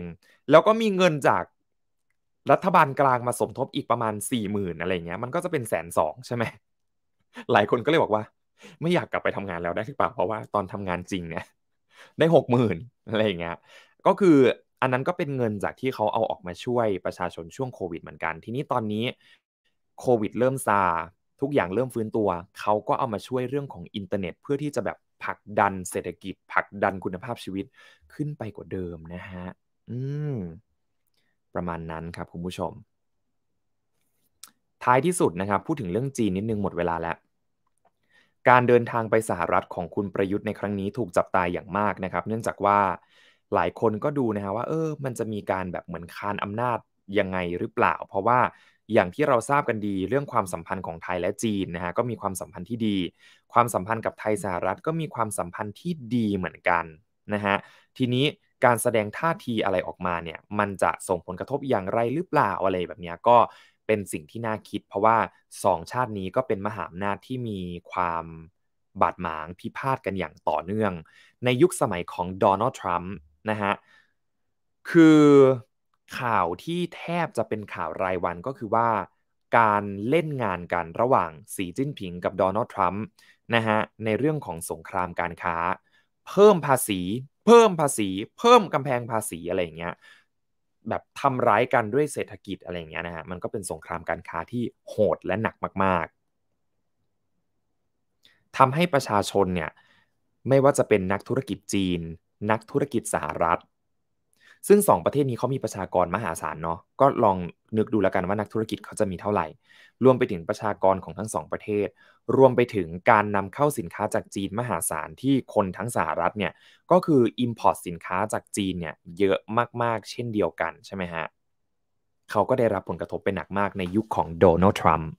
แล้วก็มีเงินจากรัฐบาลกลางมาสมทบอีกประมาณ 40,000อะไรเงี้ยมันก็จะเป็นแสนสองใช่ไหมหลายคนก็เลยบอกว่าไม่อยากกลับไปทำงานแล้วได้หรือเปล่าเพราะว่าตอนทำงานจริงเนี่ยได้หกหมื่นอะไรอย่างเงี้ยก็คืออันนั้นก็เป็นเงินจากที่เขาเอาออกมาช่วยประชาชนช่วงโควิดเหมือนกันทีนี้ตอนนี้โควิด เริ่มซาทุกอย่างเริ่มฟื้นตัวเขาก็เอามาช่วยเรื่องของอินเทอร์เน็ต เพื่อที่จะแบบผลักดันเศรษฐกิจผลักดันคุณภาพชีวิตขึ้นไปกว่าเดิมนะฮะอืมประมาณนั้นครับคุณผู้ชม ท้ายที่สุดนะครับพูดถึงเรื่องจีนนิดนึงหมดเวลาแล้วการเดินทางไปสหรัฐของคุณประยุทธ์ในครั้งนี้ถูกจับตายอย่างมากนะครับเนื่องจากว่าหลายคนก็ดูนะฮะว่าเออมันจะมีการแบบเหมือนคานอำนาจยังไงหรือเปล่า เพราะว่าอย่างที่เราทราบกันดี เรื่องความสัมพันธ์ของไทยและจีนนะฮะก็มีความสัมพันธ์ที่ดี ความสัมพันธ์กับไทยสหรัฐก็มีความสัมพันธ์ที่ดีเหมือนกันนะฮะทีนี้การแสดงท่าทีอะไรออกมาเนี่ยมันจะส่งผลกระทบอย่างไรหรือเปล่าอะไรแบบนี้ก็เป็นสิ่งที่น่าคิดเพราะว่าสองชาตินี้ก็เป็นมหาอำนาจที่มีความบาดหมางพิพาทกันอย่างต่อเนื่อง ในยุคสมัยของโดนัลด์ทรัมป์นะฮะคือข่าวที่แทบจะเป็นข่าวรายวันก็คือว่าการเล่นงานกันระหว่างสีจิ้นผิงกับโดนัลด์ทรัมป์นะฮะในเรื่องของสงครามการค้า เพิ่มภาษีเพิ่มภาษีเพิ่มกำแพงภาษีอะไรอย่างเงี้ยแบบทำร้ายกันด้วยเศรษฐกิจอะไรเงี้ยนะฮะมันก็เป็นสงครามการค้าที่โหดและหนักมากๆทำให้ประชาชนเนี่ยไม่ว่าจะเป็นนักธุรกิจจีน นักธุรกิจสหรัฐซึ่ง2ประเทศนี้เขามีประชากรมหาศาลเนาะก็ลองนึกดูแล้วกันว่านักธุรกิจเขาจะมีเท่าไหร่รวมไปถึงประชากรของทั้ง 2 ประเทศ รวมไปถึงการนำเข้าสินค้าจากจีนมหาศาลที่คนทั้งสหรัฐเนี่ยก็คือ Import สินค้าจากจีนเนี่ยเยอะมากๆเช่นเดียวกันใช่ไหมฮะเขาก็ได้รับผลกระทบไปหนักมากในยุคของโดนัลด์ทรัมป์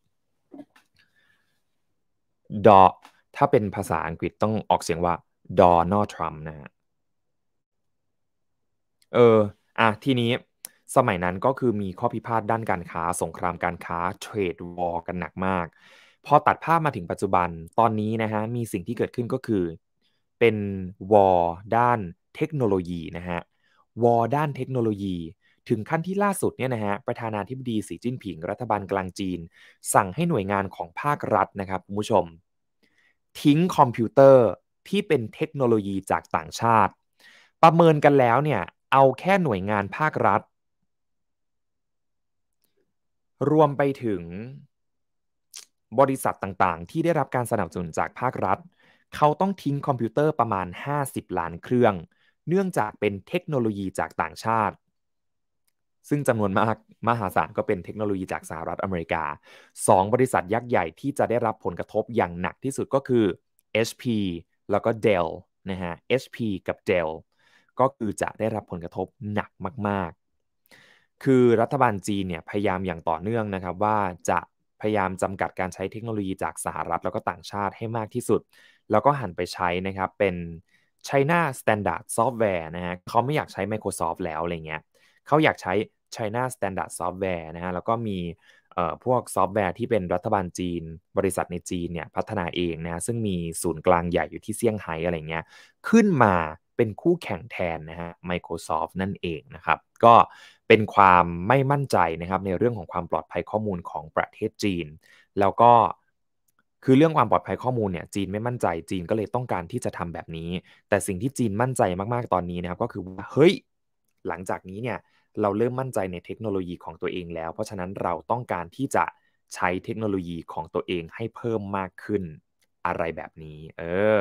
ดอถ้าเป็นภาษาอังกฤษต้องออกเสียงว่าดอนัลด์ทรัมป์นะฮะเอออ่ะ ทีนี้สมัยนั้นก็คือมีข้อพิพาทด้านการค้า สงครามการค้าเทรดวอร์กันหนักมาก พอตัดภาพมาถึงปัจจุบันตอนนี้นะฮะ มีสิ่งที่เกิดขึ้นก็คือ เป็นวอร์ด้านเทคโนโลยีนะฮะวอร์ด้านเทคโนโลยี ถึงขั้นที่ล่าสุดเนี่ยนะฮะ ประธานาธิบดีสีจิ้นผิง รัฐบาลกลางจีน สั่งให้หน่วยงานของภาครัฐนะครับคุณผู้ชม ทิ้งคอมพิวเตอร์ที่เป็นเทคโนโลยีจากต่างชาติ ประเมินกันแล้วเนี่ยเอาแค่หน่วยงานภาครัฐ รวมไปถึงบริษัทต่างๆ ที่ได้รับการสนับสนุนจากภาครัฐ เขาต้องทิ้งคอมพิวเตอร์ประมาณ 50 ล้านเครื่อง เนื่องจากเป็นเทคโนโลยีจากต่างชาติ ซึ่งจำนวนมากมหาศาลก็เป็นเทคโนโลยีจากสหรัฐอเมริกา 2บริษัทยักษ์ใหญ่ที่จะได้รับผลกระทบอย่างหนักที่สุดก็คือ HP แล้วก็ Dell นะฮะ HP กับ Dell ก็คือจะได้รับผลกระทบหนักมากๆ คือรัฐบาลจีนเนี่ย พยายามอย่างต่อเนื่องนะครับว่าจะพยายามจำกัดการใช้เทคโนโลยีจากสหรัฐ แล้วก็ต่างชาติให้มากที่สุด แล้วก็หันไปใช้นะครับ เป็น China Standard Software นะฮะเขาไม่อยากใช้ Microsoft แล้ว อะไรเงี้ยเขาอยากใช้ China Standard Software นะฮะแล้วก็มีพวกซอฟต์แวร์ที่เป็นรัฐบาลจีน บริษัทในจีนเนี่ยพัฒนาเองนะซึ่งมีศูนย์กลางใหญ่อยู่ที่เซี่ยงไฮ้อะไรเงี้ยขึ้นมาเป็นคู่แข่งแทนนะฮะ Microsoft นั่นเองนะครับ ก็เป็นความไม่มั่นใจนะครับในเรื่องของความปลอดภัยข้อมูลของประเทศจีน แล้วก็คือเรื่องความปลอดภัยข้อมูลเนี่ย จีนไม่มั่นใจจีนก็เลยต้องการที่จะทำแบบนี้ แต่สิ่งที่จีนมั่นใจมากๆตอนนี้นะครับก็คือว่าเฮ้ยหลังจากนี้เนี่ยเราเริ่มมั่นใจในเทคโนโลยีของตัวเองแล้ว เพราะฉะนั้นเราต้องการที่จะใช้เทคโนโลยีของตัวเองให้เพิ่มมากขึ้นอะไรแบบนี้ เออ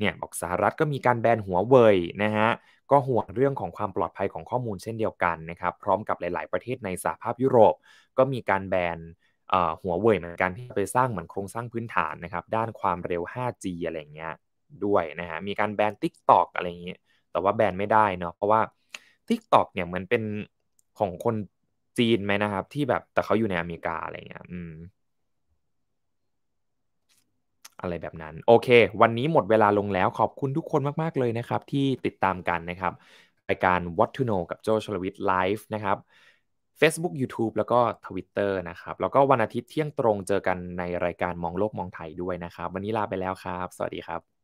เนี่ยบอกสหรัฐก็มีการแบนหัวเว่ยนะฮะ ก็ห่วงเรื่องของความปลอดภัยของข้อมูลเช่นเดียวกันนะครับ พร้อมกับหลาย ๆ ประเทศในสหภาพยุโรป ก็มีการแบนหัวเว่ยเหมือนกันที่ไปสร้างเหมือนโครงสร้างพื้นฐานนะครับ ด้านความเร็ว 5G อะไรเงี้ย ด้วยนะฮะ มีการแบนทิกตอกอะไรเงี้ย แต่ว่าแบนไม่ได้เนาะ เพราะว่าทิกตอกเนี่ยเหมือนเป็นของคนจีนไหมนะครับ ที่แบบแต่เขาอยู่ในอเมริกาอะไรเงี้ยอืมอะไรแบบนั้น โอเค วันนี้หมดเวลาลงแล้วขอบคุณทุกคนมาก ๆ เลยนะครับ ที่ติดตามกันนะครับรายการ What to Know กับโจชลวิทย์ไลฟ์นะครับ Facebook YouTube แล้วก็ Twitter นะครับ แล้วก็วันอาทิตย์เที่ยงตรงเจอกันในรายการมองโลกมองไทยด้วยนะครับ วันนี้ลาไปแล้วครับ สวัสดีครับ